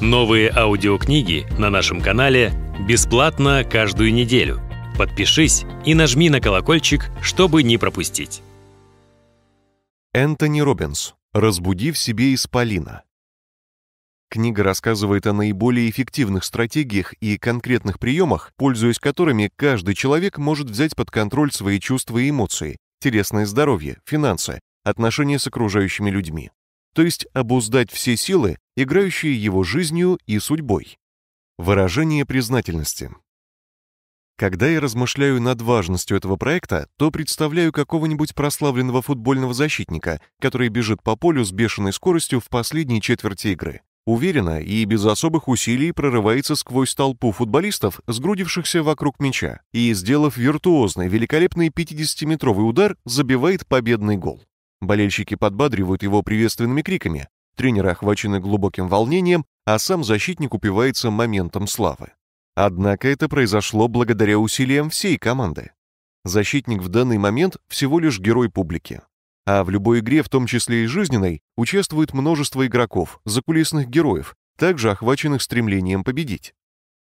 Новые аудиокниги на нашем канале бесплатно каждую неделю. Подпишись и нажми на колокольчик, чтобы не пропустить. Энтони Робинс. Разбуди в себе исполина. Книга рассказывает о наиболее эффективных стратегиях и конкретных приемах, пользуясь которыми каждый человек может взять под контроль свои чувства и эмоции, телесное здоровье, финансы, отношения с окружающими людьми то есть обуздать все силы, играющие его жизнью и судьбой. Выражение признательности. Когда я размышляю над важностью этого проекта, то представляю какого-нибудь прославленного футбольного защитника, который бежит по полю с бешеной скоростью в последней четверти игры. Уверенно и без особых усилий прорывается сквозь толпу футболистов, сгрудившихся вокруг мяча, и, сделав виртуозный, великолепный 50-метровый удар, забивает победный гол. Болельщики подбадривают его приветственными криками, тренеры охвачены глубоким волнением, а сам защитник упивается моментом славы. Однако это произошло благодаря усилиям всей команды. Защитник в данный момент всего лишь герой публики. А в любой игре, в том числе и жизненной, участвует множество игроков, закулисных героев, также охваченных стремлением победить.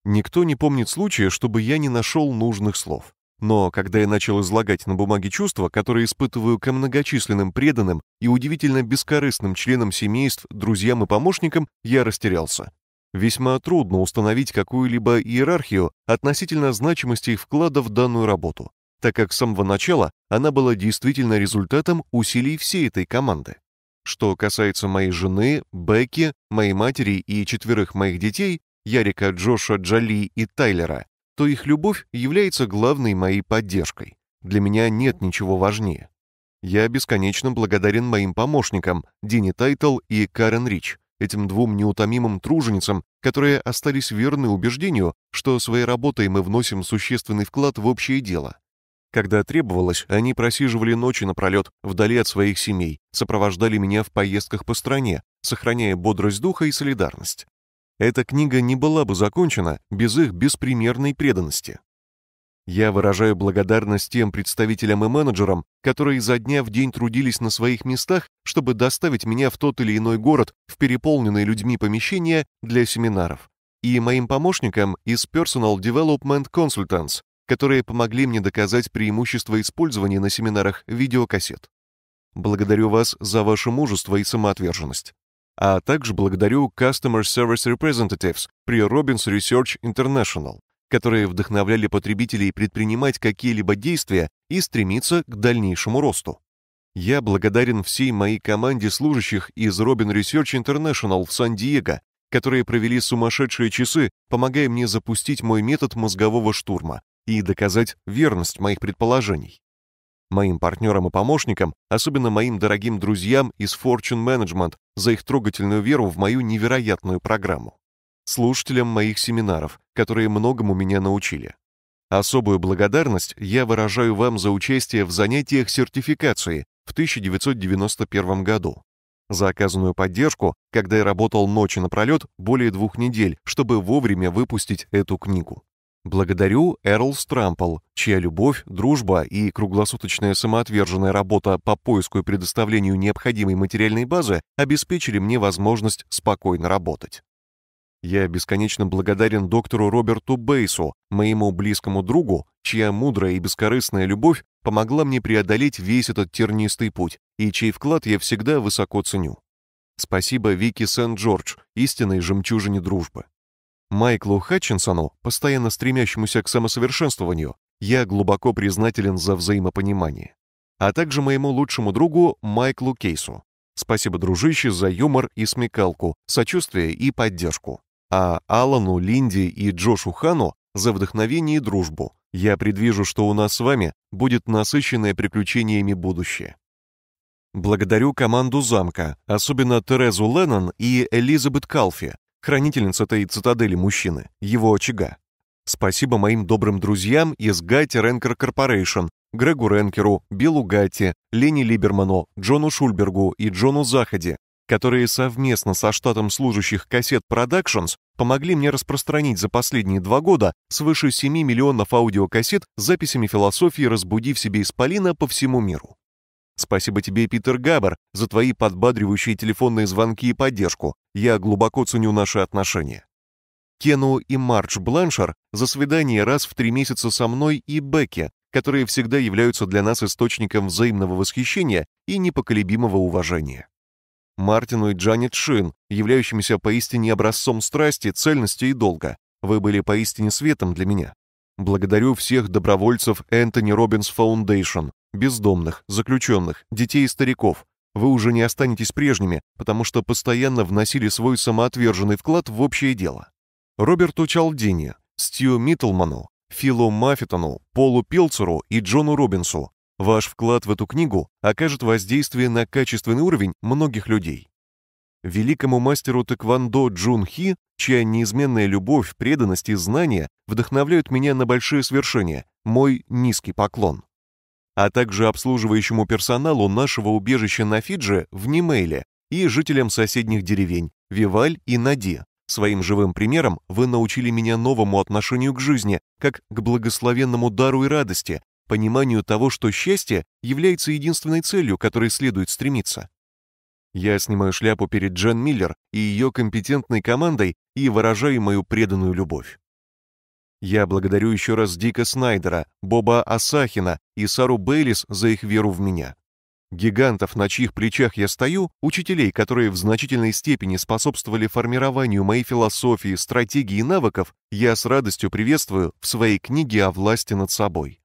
Никто не помнит случая, чтобы я не нашел нужных слов. Но когда я начал излагать на бумаге чувства, которые испытываю ко многочисленным преданным и удивительно бескорыстным членам семейств, друзьям и помощникам, я растерялся. Весьма трудно установить какую-либо иерархию относительно значимости их вклада в данную работу, так как с самого начала она была действительно результатом усилий всей этой команды. Что касается моей жены, Бекки, моей матери и четверых моих детей, Ярика, Джоша, Джоли и Тайлера, то их любовь является главной моей поддержкой. Для меня нет ничего важнее. Я бесконечно благодарен моим помощникам Дини Тайтл и Карен Рич, этим двум неутомимым труженицам, которые остались верны убеждению, что своей работой мы вносим существенный вклад в общее дело. Когда требовалось, они просиживали ночи напролет вдали от своих семей, сопровождали меня в поездках по стране, сохраняя бодрость духа и солидарность эта книга не была бы закончена без их беспримерной преданности. Я выражаю благодарность тем представителям и менеджерам, которые изо дня в день трудились на своих местах, чтобы доставить меня в тот или иной город в переполненные людьми помещения для семинаров, и моим помощникам из Personal Development Consultants, которые помогли мне доказать преимущество использования на семинарах видеокассет. Благодарю вас за ваше мужество и самоотверженность а также благодарю Customer Service Representatives при Robbins Research International, которые вдохновляли потребителей предпринимать какие-либо действия и стремиться к дальнейшему росту. Я благодарен всей моей команде служащих из Robin Research International в Сан-Диего, которые провели сумасшедшие часы, помогая мне запустить мой метод мозгового штурма и доказать верность моих предположений моим партнерам и помощникам, особенно моим дорогим друзьям из Fortune Management за их трогательную веру в мою невероятную программу, слушателям моих семинаров, которые многому меня научили. Особую благодарность я выражаю вам за участие в занятиях сертификации в 1991 году, за оказанную поддержку, когда я работал ночи напролет более двух недель, чтобы вовремя выпустить эту книгу. Благодарю Эрл Стрампл, чья любовь, дружба и круглосуточная самоотверженная работа по поиску и предоставлению необходимой материальной базы обеспечили мне возможность спокойно работать. Я бесконечно благодарен доктору Роберту Бейсу, моему близкому другу, чья мудрая и бескорыстная любовь помогла мне преодолеть весь этот тернистый путь и чей вклад я всегда высоко ценю. Спасибо Вики Сент-Джордж, истинной жемчужине дружбы. Майклу Хатчинсону, постоянно стремящемуся к самосовершенствованию, я глубоко признателен за взаимопонимание. А также моему лучшему другу Майклу Кейсу. Спасибо, дружище, за юмор и смекалку, сочувствие и поддержку. А Алану, Линди и Джошу Хану за вдохновение и дружбу. Я предвижу, что у нас с вами будет насыщенное приключениями будущее. Благодарю команду замка, особенно Терезу Леннон и Элизабет Калфи, хранительниц этой цитадели мужчины, его очага. Спасибо моим добрым друзьям из Гати Ренкер Корпорейшн, Грегу Ренкеру, Биллу Гати, Лене Либерману, Джону Шульбергу и Джону Заходе, которые совместно со штатом служащих кассет Productions помогли мне распространить за последние два года свыше 7 миллионов аудиокассет с записями философии «Разбуди в себе Исполина» по всему миру. Спасибо тебе, Питер Габбер, за твои подбадривающие телефонные звонки и поддержку. Я глубоко ценю наши отношения. Кену и Мардж Бланшер за свидание раз в три месяца со мной и Бекки, которые всегда являются для нас источником взаимного восхищения и непоколебимого уважения. Мартину и Джанет Шин, являющимися поистине образцом страсти, цельности и долга. Вы были поистине светом для меня. Благодарю всех добровольцев Энтони Робинс Фаундейшн, бездомных, заключенных, детей и стариков. Вы уже не останетесь прежними, потому что постоянно вносили свой самоотверженный вклад в общее дело. Роберту Чалдини, Стью Миттлману, Филу Маффитону, Полу Пилцеру и Джону Робинсу ваш вклад в эту книгу окажет воздействие на качественный уровень многих людей. Великому мастеру тэквондо Джун Хи, чья неизменная любовь, преданность и знания вдохновляют меня на большие свершения, мой низкий поклон а также обслуживающему персоналу нашего убежища на Фиджи в Нимейле и жителям соседних деревень Виваль и Нади. Своим живым примером вы научили меня новому отношению к жизни, как к благословенному дару и радости, пониманию того, что счастье является единственной целью, которой следует стремиться. Я снимаю шляпу перед Джен Миллер и ее компетентной командой и выражаю мою преданную любовь. Я благодарю еще раз Дика Снайдера, Боба Асахина и Сару Бейлис за их веру в меня. Гигантов, на чьих плечах я стою, учителей, которые в значительной степени способствовали формированию моей философии, стратегии и навыков, я с радостью приветствую в своей книге о власти над собой.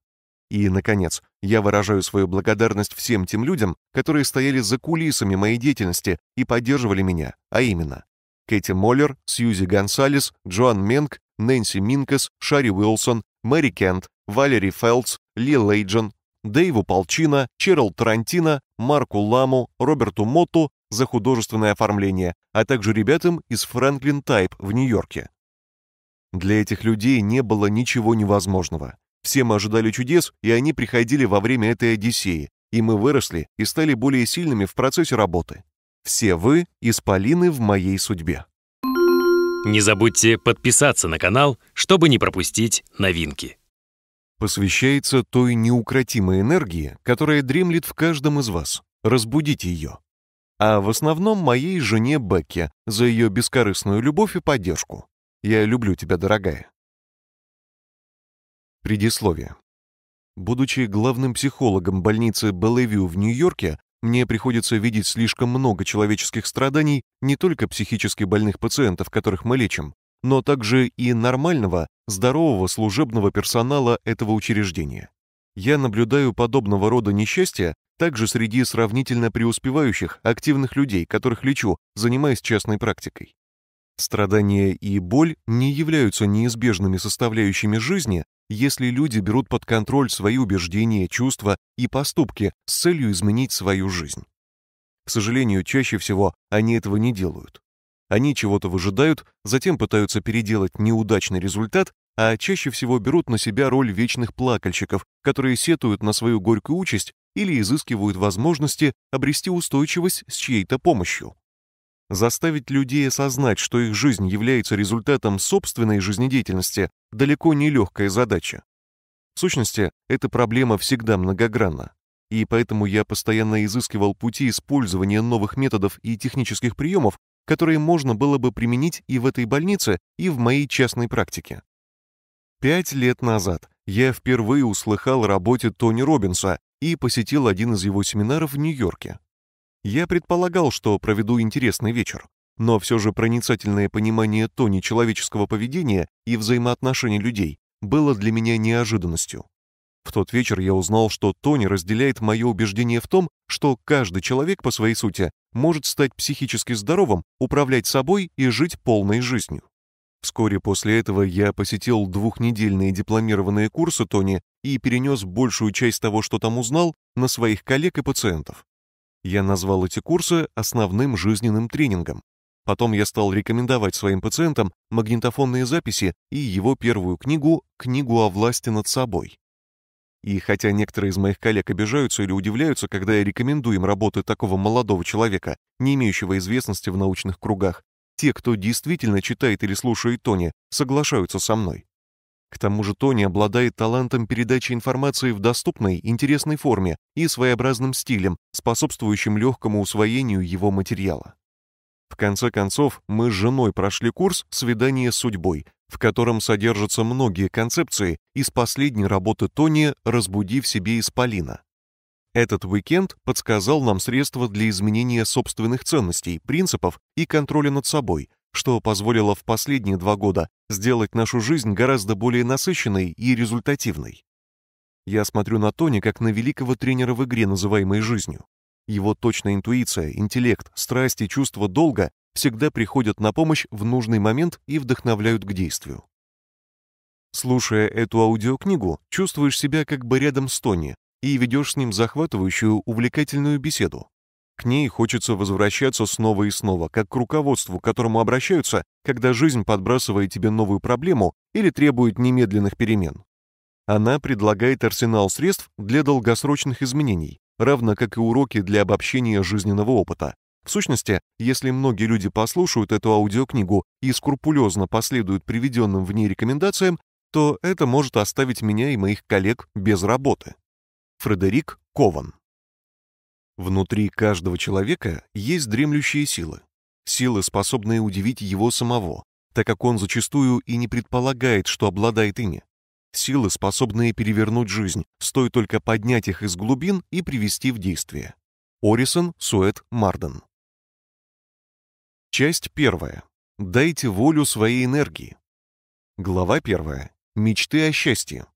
И, наконец, я выражаю свою благодарность всем тем людям, которые стояли за кулисами моей деятельности и поддерживали меня, а именно Кэти Моллер, Сьюзи Гонсалес, Джоан Менг, Нэнси Минкес, Шарри Уилсон, Мэри Кент, Валери Фелдс, Ли Лейджен, Дэйву Полчина, Черл Тарантино, Марку Ламу, Роберту Мотту за художественное оформление, а также ребятам из Franklin Тайп в Нью-Йорке. Для этих людей не было ничего невозможного. Все мы ожидали чудес, и они приходили во время этой Одиссеи, и мы выросли и стали более сильными в процессе работы. Все вы — исполины в моей судьбе. Не забудьте подписаться на канал, чтобы не пропустить новинки. Посвящается той неукротимой энергии, которая дремлет в каждом из вас. Разбудите ее. А в основном моей жене Бекке за ее бескорыстную любовь и поддержку. Я люблю тебя, дорогая. Предисловие. Будучи главным психологом больницы Беллевью в Нью-Йорке, мне приходится видеть слишком много человеческих страданий не только психически больных пациентов, которых мы лечим, но также и нормального, здорового служебного персонала этого учреждения. Я наблюдаю подобного рода несчастья также среди сравнительно преуспевающих, активных людей, которых лечу, занимаясь частной практикой. Страдания и боль не являются неизбежными составляющими жизни, если люди берут под контроль свои убеждения, чувства и поступки с целью изменить свою жизнь. К сожалению, чаще всего они этого не делают. Они чего-то выжидают, затем пытаются переделать неудачный результат, а чаще всего берут на себя роль вечных плакальщиков, которые сетуют на свою горькую участь или изыскивают возможности обрести устойчивость с чьей-то помощью. Заставить людей осознать, что их жизнь является результатом собственной жизнедеятельности, далеко не легкая задача. В сущности, эта проблема всегда многогранна, и поэтому я постоянно изыскивал пути использования новых методов и технических приемов, которые можно было бы применить и в этой больнице, и в моей частной практике. Пять лет назад я впервые услыхал о работе Тони Робинса и посетил один из его семинаров в Нью-Йорке. Я предполагал, что проведу интересный вечер, но все же проницательное понимание Тони человеческого поведения и взаимоотношений людей было для меня неожиданностью. В тот вечер я узнал, что Тони разделяет мое убеждение в том, что каждый человек по своей сути может стать психически здоровым, управлять собой и жить полной жизнью. Вскоре после этого я посетил двухнедельные дипломированные курсы Тони и перенес большую часть того, что там узнал, на своих коллег и пациентов. Я назвал эти курсы основным жизненным тренингом. Потом я стал рекомендовать своим пациентам магнитофонные записи и его первую книгу «Книгу о власти над собой». И хотя некоторые из моих коллег обижаются или удивляются, когда я рекомендую им работы такого молодого человека, не имеющего известности в научных кругах, те, кто действительно читает или слушает Тони, соглашаются со мной. К тому же Тони обладает талантом передачи информации в доступной, интересной форме и своеобразным стилем, способствующим легкому усвоению его материала. В конце концов, мы с женой прошли курс «Свидание с судьбой», в котором содержатся многие концепции из последней работы Тони «Разбуди в себе исполина». Этот уикенд подсказал нам средства для изменения собственных ценностей, принципов и контроля над собой – что позволило в последние два года сделать нашу жизнь гораздо более насыщенной и результативной. Я смотрю на Тони как на великого тренера в игре, называемой жизнью. Его точная интуиция, интеллект, страсть и чувство долга всегда приходят на помощь в нужный момент и вдохновляют к действию. Слушая эту аудиокнигу, чувствуешь себя как бы рядом с Тони и ведешь с ним захватывающую, увлекательную беседу. К ней хочется возвращаться снова и снова, как к руководству, к которому обращаются, когда жизнь подбрасывает тебе новую проблему или требует немедленных перемен. Она предлагает арсенал средств для долгосрочных изменений, равно как и уроки для обобщения жизненного опыта. В сущности, если многие люди послушают эту аудиокнигу и скрупулезно последуют приведенным в ней рекомендациям, то это может оставить меня и моих коллег без работы. Фредерик Кован Внутри каждого человека есть дремлющие силы. Силы, способные удивить его самого, так как он зачастую и не предполагает, что обладает ими. Силы, способные перевернуть жизнь, стоит только поднять их из глубин и привести в действие. Орисон Суэт Марден Часть первая. Дайте волю своей энергии. Глава первая. Мечты о счастье.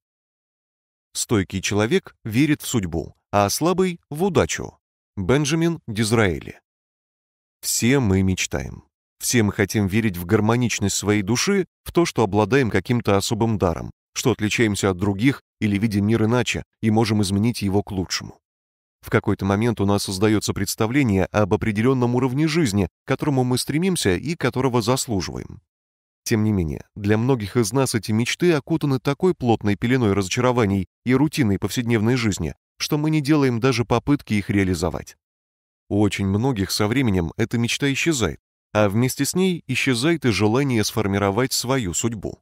Стойкий человек верит в судьбу, а слабый — в удачу. Бенджамин Дизраэли. Все мы мечтаем. Все мы хотим верить в гармоничность своей души, в то, что обладаем каким-то особым даром, что отличаемся от других или видим мир иначе и можем изменить его к лучшему. В какой-то момент у нас создается представление об определенном уровне жизни, к которому мы стремимся и которого заслуживаем. Тем не менее, для многих из нас эти мечты окутаны такой плотной пеленой разочарований и рутиной повседневной жизни, что мы не делаем даже попытки их реализовать. У очень многих со временем эта мечта исчезает, а вместе с ней исчезает и желание сформировать свою судьбу.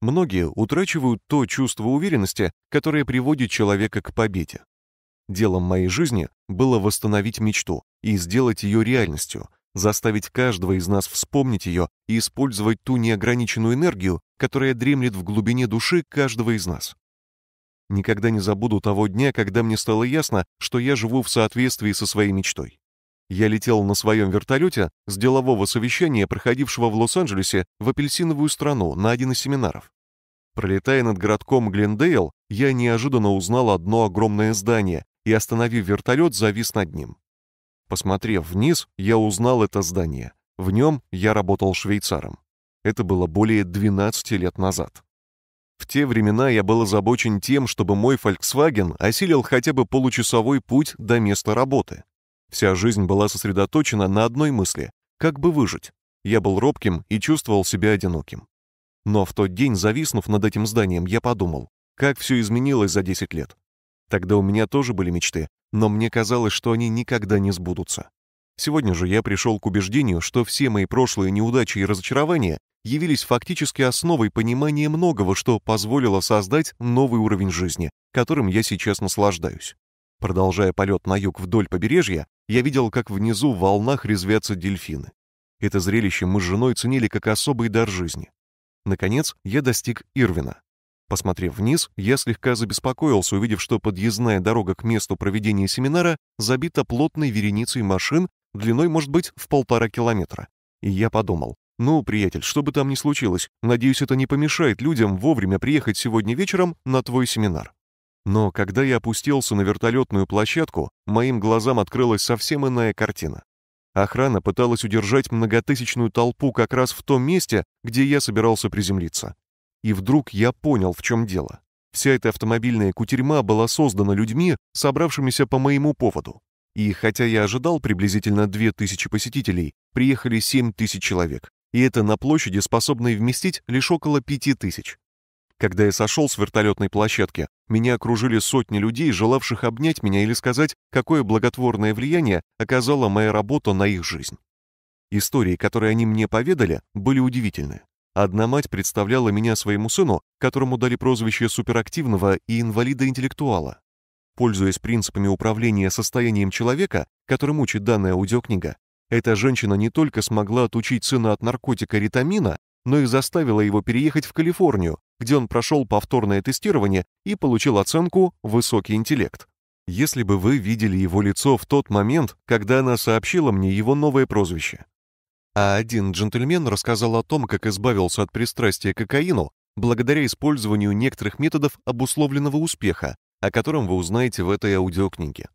Многие утрачивают то чувство уверенности, которое приводит человека к победе. Делом моей жизни было восстановить мечту и сделать ее реальностью, заставить каждого из нас вспомнить ее и использовать ту неограниченную энергию, которая дремлет в глубине души каждого из нас. Никогда не забуду того дня, когда мне стало ясно, что я живу в соответствии со своей мечтой. Я летел на своем вертолете с делового совещания, проходившего в Лос-Анджелесе, в апельсиновую страну на один из семинаров. Пролетая над городком Глендейл, я неожиданно узнал одно огромное здание и, остановив вертолет, завис над ним. Посмотрев вниз, я узнал это здание. В нем я работал швейцаром. Это было более 12 лет назад. В те времена я был озабочен тем, чтобы мой Volkswagen осилил хотя бы получасовой путь до места работы. Вся жизнь была сосредоточена на одной мысли – как бы выжить. Я был робким и чувствовал себя одиноким. Но в тот день, зависнув над этим зданием, я подумал, как все изменилось за 10 лет. Тогда у меня тоже были мечты, но мне казалось, что они никогда не сбудутся. Сегодня же я пришел к убеждению, что все мои прошлые неудачи и разочарования явились фактически основой понимания многого, что позволило создать новый уровень жизни, которым я сейчас наслаждаюсь. Продолжая полет на юг вдоль побережья, я видел, как внизу в волнах резвятся дельфины. Это зрелище мы с женой ценили как особый дар жизни. Наконец, я достиг Ирвина. Посмотрев вниз, я слегка забеспокоился, увидев, что подъездная дорога к месту проведения семинара забита плотной вереницей машин длиной, может быть, в полтора километра. И я подумал, «Ну, приятель, что бы там ни случилось, надеюсь, это не помешает людям вовремя приехать сегодня вечером на твой семинар». Но когда я опустился на вертолетную площадку, моим глазам открылась совсем иная картина. Охрана пыталась удержать многотысячную толпу как раз в том месте, где я собирался приземлиться. И вдруг я понял, в чем дело. Вся эта автомобильная кутерьма была создана людьми, собравшимися по моему поводу. И хотя я ожидал приблизительно 2000 посетителей, приехали 7000 человек и это на площади, способной вместить лишь около пяти тысяч. Когда я сошел с вертолетной площадки, меня окружили сотни людей, желавших обнять меня или сказать, какое благотворное влияние оказала моя работа на их жизнь. Истории, которые они мне поведали, были удивительны. Одна мать представляла меня своему сыну, которому дали прозвище суперактивного и инвалида-интеллектуала. Пользуясь принципами управления состоянием человека, которым учит данная аудиокнига, эта женщина не только смогла отучить сына от наркотика ритамина, но и заставила его переехать в Калифорнию, где он прошел повторное тестирование и получил оценку «высокий интеллект». Если бы вы видели его лицо в тот момент, когда она сообщила мне его новое прозвище. А один джентльмен рассказал о том, как избавился от пристрастия к кокаину благодаря использованию некоторых методов обусловленного успеха, о котором вы узнаете в этой аудиокниге.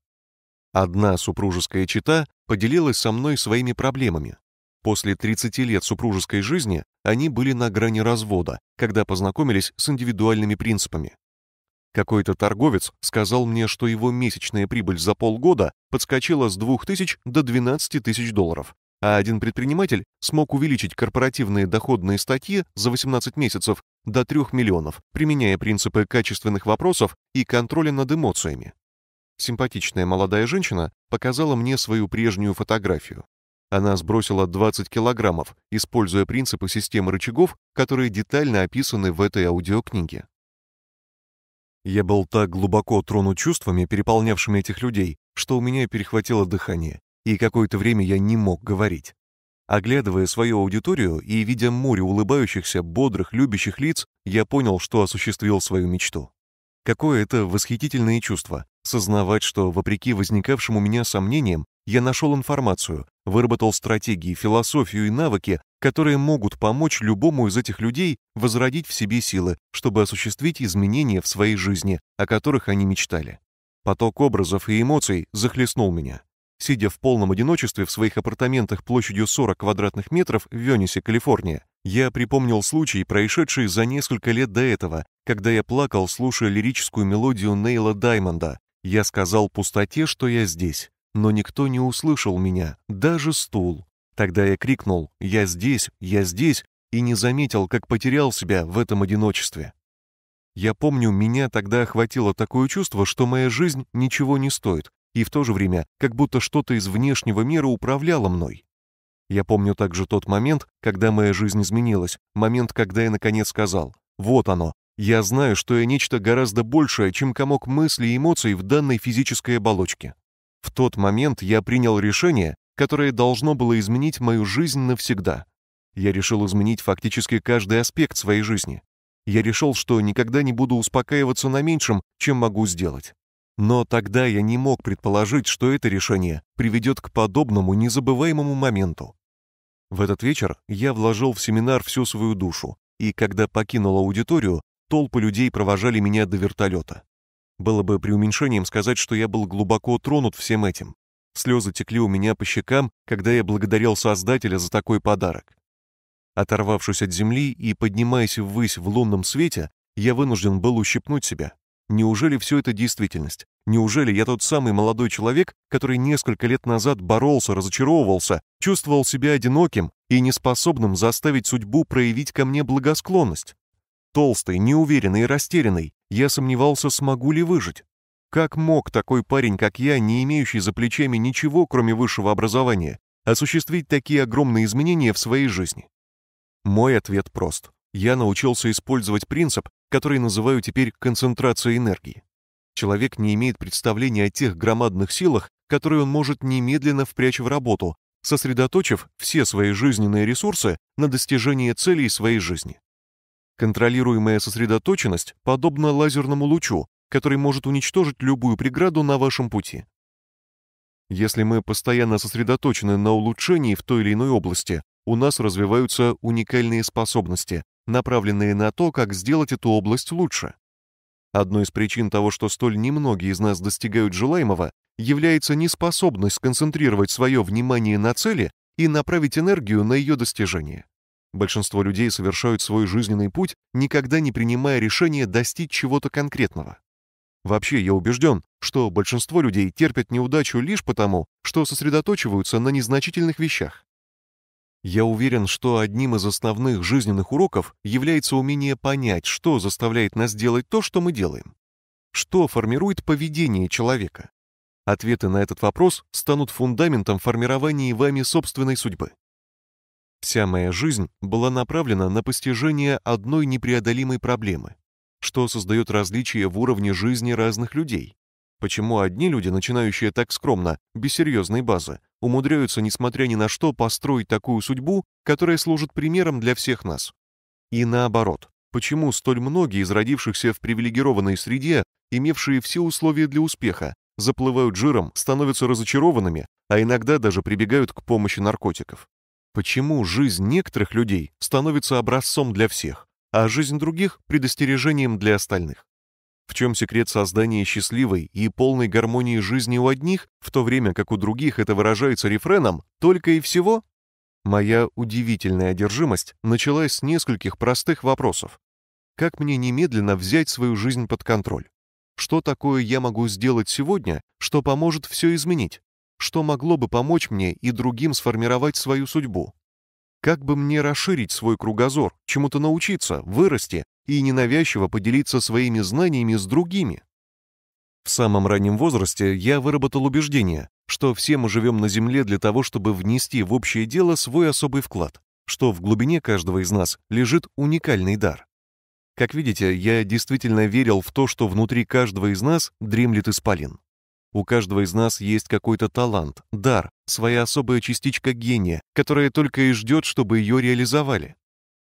Одна супружеская чита поделилась со мной своими проблемами. После 30 лет супружеской жизни они были на грани развода, когда познакомились с индивидуальными принципами. Какой-то торговец сказал мне, что его месячная прибыль за полгода подскочила с 2000 до 12 тысяч долларов, а один предприниматель смог увеличить корпоративные доходные статьи за 18 месяцев до 3 миллионов, применяя принципы качественных вопросов и контроля над эмоциями. Симпатичная молодая женщина показала мне свою прежнюю фотографию. Она сбросила 20 килограммов, используя принципы системы рычагов, которые детально описаны в этой аудиокниге. Я был так глубоко тронут чувствами, переполнявшими этих людей, что у меня перехватило дыхание, и какое-то время я не мог говорить. Оглядывая свою аудиторию и видя море улыбающихся, бодрых, любящих лиц, я понял, что осуществил свою мечту. Какое это восхитительное чувство Сознавать, что, вопреки возникавшим у меня сомнениям, я нашел информацию, выработал стратегии, философию и навыки, которые могут помочь любому из этих людей возродить в себе силы, чтобы осуществить изменения в своей жизни, о которых они мечтали. Поток образов и эмоций захлестнул меня. Сидя в полном одиночестве в своих апартаментах площадью 40 квадратных метров в Вёнисе, Калифорния, я припомнил случай, происшедший за несколько лет до этого, когда я плакал, слушая лирическую мелодию Нейла Даймонда, я сказал пустоте, что я здесь, но никто не услышал меня, даже стул. Тогда я крикнул «Я здесь! Я здесь!» и не заметил, как потерял себя в этом одиночестве. Я помню, меня тогда охватило такое чувство, что моя жизнь ничего не стоит, и в то же время как будто что-то из внешнего мира управляло мной. Я помню также тот момент, когда моя жизнь изменилась, момент, когда я наконец сказал «Вот оно, я знаю, что я нечто гораздо большее, чем комок мыслей и эмоций в данной физической оболочке. В тот момент я принял решение, которое должно было изменить мою жизнь навсегда. Я решил изменить фактически каждый аспект своей жизни. Я решил, что никогда не буду успокаиваться на меньшем, чем могу сделать. Но тогда я не мог предположить, что это решение приведет к подобному незабываемому моменту. В этот вечер я вложил в семинар всю свою душу, и когда покинул аудиторию, толпы людей провожали меня до вертолета. Было бы преуменьшением сказать, что я был глубоко тронут всем этим. Слезы текли у меня по щекам, когда я благодарил Создателя за такой подарок. Оторвавшись от земли и поднимаясь ввысь в лунном свете, я вынужден был ущипнуть себя. Неужели все это действительность? Неужели я тот самый молодой человек, который несколько лет назад боролся, разочаровывался, чувствовал себя одиноким и неспособным заставить судьбу проявить ко мне благосклонность? Толстый, неуверенный и растерянный, я сомневался, смогу ли выжить. Как мог такой парень, как я, не имеющий за плечами ничего, кроме высшего образования, осуществить такие огромные изменения в своей жизни? Мой ответ прост. Я научился использовать принцип, который называю теперь концентрацией энергии. Человек не имеет представления о тех громадных силах, которые он может немедленно впрячь в работу, сосредоточив все свои жизненные ресурсы на достижении целей своей жизни. Контролируемая сосредоточенность подобна лазерному лучу, который может уничтожить любую преграду на вашем пути. Если мы постоянно сосредоточены на улучшении в той или иной области, у нас развиваются уникальные способности, направленные на то, как сделать эту область лучше. Одной из причин того, что столь немногие из нас достигают желаемого, является неспособность сконцентрировать свое внимание на цели и направить энергию на ее достижение. Большинство людей совершают свой жизненный путь, никогда не принимая решения достичь чего-то конкретного. Вообще, я убежден, что большинство людей терпят неудачу лишь потому, что сосредоточиваются на незначительных вещах. Я уверен, что одним из основных жизненных уроков является умение понять, что заставляет нас делать то, что мы делаем. Что формирует поведение человека? Ответы на этот вопрос станут фундаментом формирования вами собственной судьбы. Вся моя жизнь была направлена на постижение одной непреодолимой проблемы, что создает различия в уровне жизни разных людей. Почему одни люди, начинающие так скромно, без серьезной базы, умудряются, несмотря ни на что, построить такую судьбу, которая служит примером для всех нас? И наоборот, почему столь многие из родившихся в привилегированной среде, имевшие все условия для успеха, заплывают жиром, становятся разочарованными, а иногда даже прибегают к помощи наркотиков? Почему жизнь некоторых людей становится образцом для всех, а жизнь других – предостережением для остальных? В чем секрет создания счастливой и полной гармонии жизни у одних, в то время как у других это выражается рефреном «только и всего»? Моя удивительная одержимость началась с нескольких простых вопросов. Как мне немедленно взять свою жизнь под контроль? Что такое я могу сделать сегодня, что поможет все изменить? что могло бы помочь мне и другим сформировать свою судьбу. Как бы мне расширить свой кругозор, чему-то научиться, вырасти и ненавязчиво поделиться своими знаниями с другими? В самом раннем возрасте я выработал убеждение, что все мы живем на Земле для того, чтобы внести в общее дело свой особый вклад, что в глубине каждого из нас лежит уникальный дар. Как видите, я действительно верил в то, что внутри каждого из нас дремлет исполин. У каждого из нас есть какой-то талант, дар, своя особая частичка гения, которая только и ждет, чтобы ее реализовали.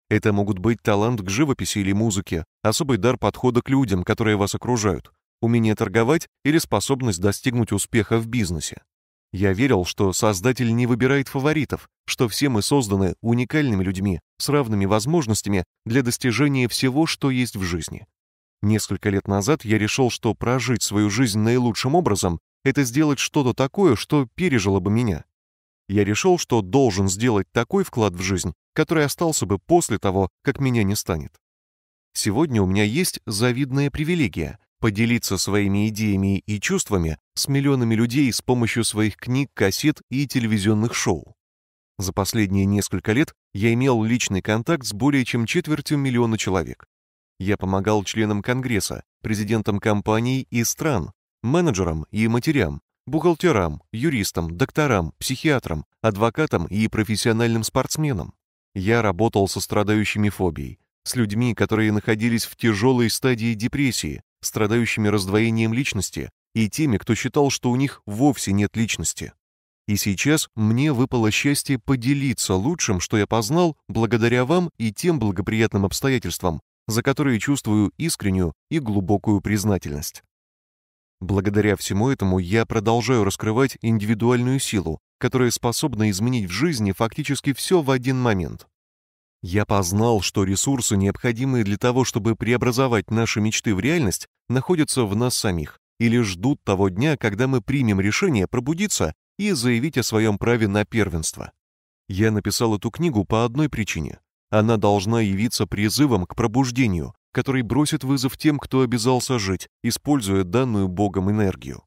Это могут быть талант к живописи или музыке, особый дар подхода к людям, которые вас окружают, умение торговать или способность достигнуть успеха в бизнесе. Я верил, что Создатель не выбирает фаворитов, что все мы созданы уникальными людьми с равными возможностями для достижения всего, что есть в жизни. Несколько лет назад я решил, что прожить свою жизнь наилучшим образом — это сделать что-то такое, что пережило бы меня. Я решил, что должен сделать такой вклад в жизнь, который остался бы после того, как меня не станет. Сегодня у меня есть завидная привилегия — поделиться своими идеями и чувствами с миллионами людей с помощью своих книг, кассет и телевизионных шоу. За последние несколько лет я имел личный контакт с более чем четвертью миллиона человек. Я помогал членам Конгресса, президентам компаний и стран, менеджерам и матерям, бухгалтерам, юристам, докторам, психиатрам, адвокатам и профессиональным спортсменам. Я работал со страдающими фобией, с людьми, которые находились в тяжелой стадии депрессии, страдающими раздвоением личности и теми, кто считал, что у них вовсе нет личности. И сейчас мне выпало счастье поделиться лучшим, что я познал, благодаря вам и тем благоприятным обстоятельствам, за которые чувствую искреннюю и глубокую признательность. Благодаря всему этому я продолжаю раскрывать индивидуальную силу, которая способна изменить в жизни фактически все в один момент. Я познал, что ресурсы, необходимые для того, чтобы преобразовать наши мечты в реальность, находятся в нас самих или ждут того дня, когда мы примем решение пробудиться и заявить о своем праве на первенство. Я написал эту книгу по одной причине. Она должна явиться призывом к пробуждению, который бросит вызов тем, кто обязался жить, используя данную Богом энергию.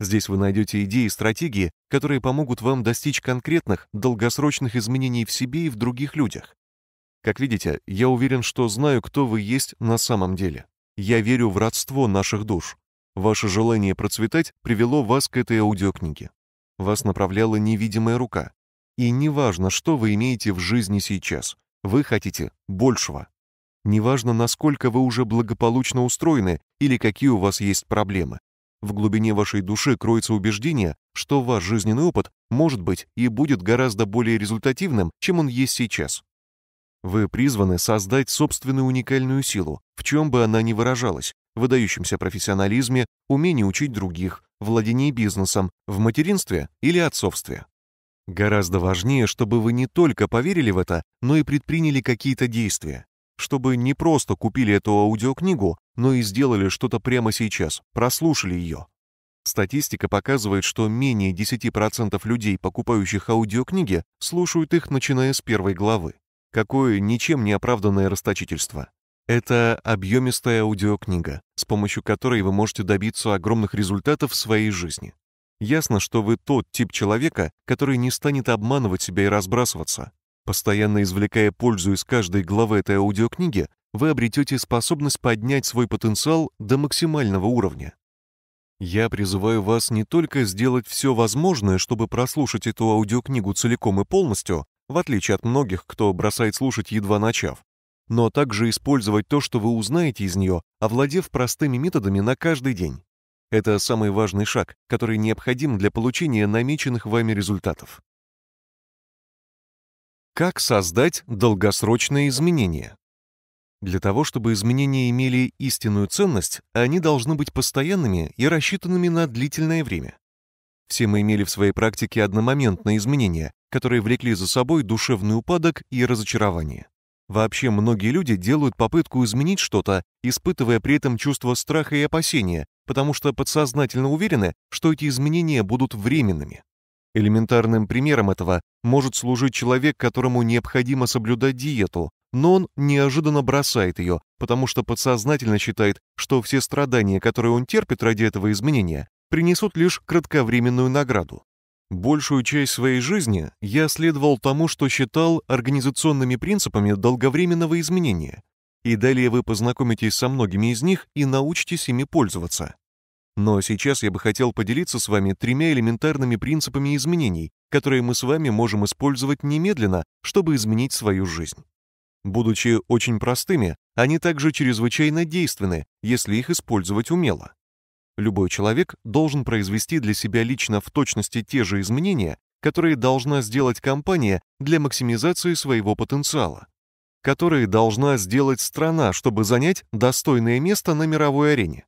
Здесь вы найдете идеи и стратегии, которые помогут вам достичь конкретных, долгосрочных изменений в себе и в других людях. Как видите, я уверен, что знаю, кто вы есть на самом деле. Я верю в родство наших душ. Ваше желание процветать привело вас к этой аудиокниге. Вас направляла невидимая рука. И неважно, что вы имеете в жизни сейчас, вы хотите большего. Неважно, насколько вы уже благополучно устроены или какие у вас есть проблемы. В глубине вашей души кроется убеждение, что ваш жизненный опыт может быть и будет гораздо более результативным, чем он есть сейчас. Вы призваны создать собственную уникальную силу, в чем бы она ни выражалась, в выдающемся профессионализме, умении учить других, владении бизнесом, в материнстве или отцовстве. Гораздо важнее, чтобы вы не только поверили в это, но и предприняли какие-то действия. Чтобы не просто купили эту аудиокнигу, но и сделали что-то прямо сейчас, прослушали ее. Статистика показывает, что менее 10% людей, покупающих аудиокниги, слушают их, начиная с первой главы. Какое ничем не оправданное расточительство. Это объемистая аудиокнига, с помощью которой вы можете добиться огромных результатов в своей жизни. Ясно, что вы тот тип человека, который не станет обманывать себя и разбрасываться. Постоянно извлекая пользу из каждой главы этой аудиокниги, вы обретете способность поднять свой потенциал до максимального уровня. Я призываю вас не только сделать все возможное, чтобы прослушать эту аудиокнигу целиком и полностью, в отличие от многих, кто бросает слушать, едва начав, но также использовать то, что вы узнаете из нее, овладев простыми методами на каждый день. Это самый важный шаг, который необходим для получения намеченных вами результатов. Как создать долгосрочные изменения? Для того, чтобы изменения имели истинную ценность, они должны быть постоянными и рассчитанными на длительное время. Все мы имели в своей практике одномоментные изменения, которые влекли за собой душевный упадок и разочарование. Вообще многие люди делают попытку изменить что-то, испытывая при этом чувство страха и опасения, потому что подсознательно уверены, что эти изменения будут временными. Элементарным примером этого может служить человек, которому необходимо соблюдать диету, но он неожиданно бросает ее, потому что подсознательно считает, что все страдания, которые он терпит ради этого изменения, принесут лишь кратковременную награду. Большую часть своей жизни я следовал тому, что считал организационными принципами долговременного изменения, и далее вы познакомитесь со многими из них и научитесь ими пользоваться. Но сейчас я бы хотел поделиться с вами тремя элементарными принципами изменений, которые мы с вами можем использовать немедленно, чтобы изменить свою жизнь. Будучи очень простыми, они также чрезвычайно действенны, если их использовать умело. Любой человек должен произвести для себя лично в точности те же изменения, которые должна сделать компания для максимизации своего потенциала, которые должна сделать страна, чтобы занять достойное место на мировой арене.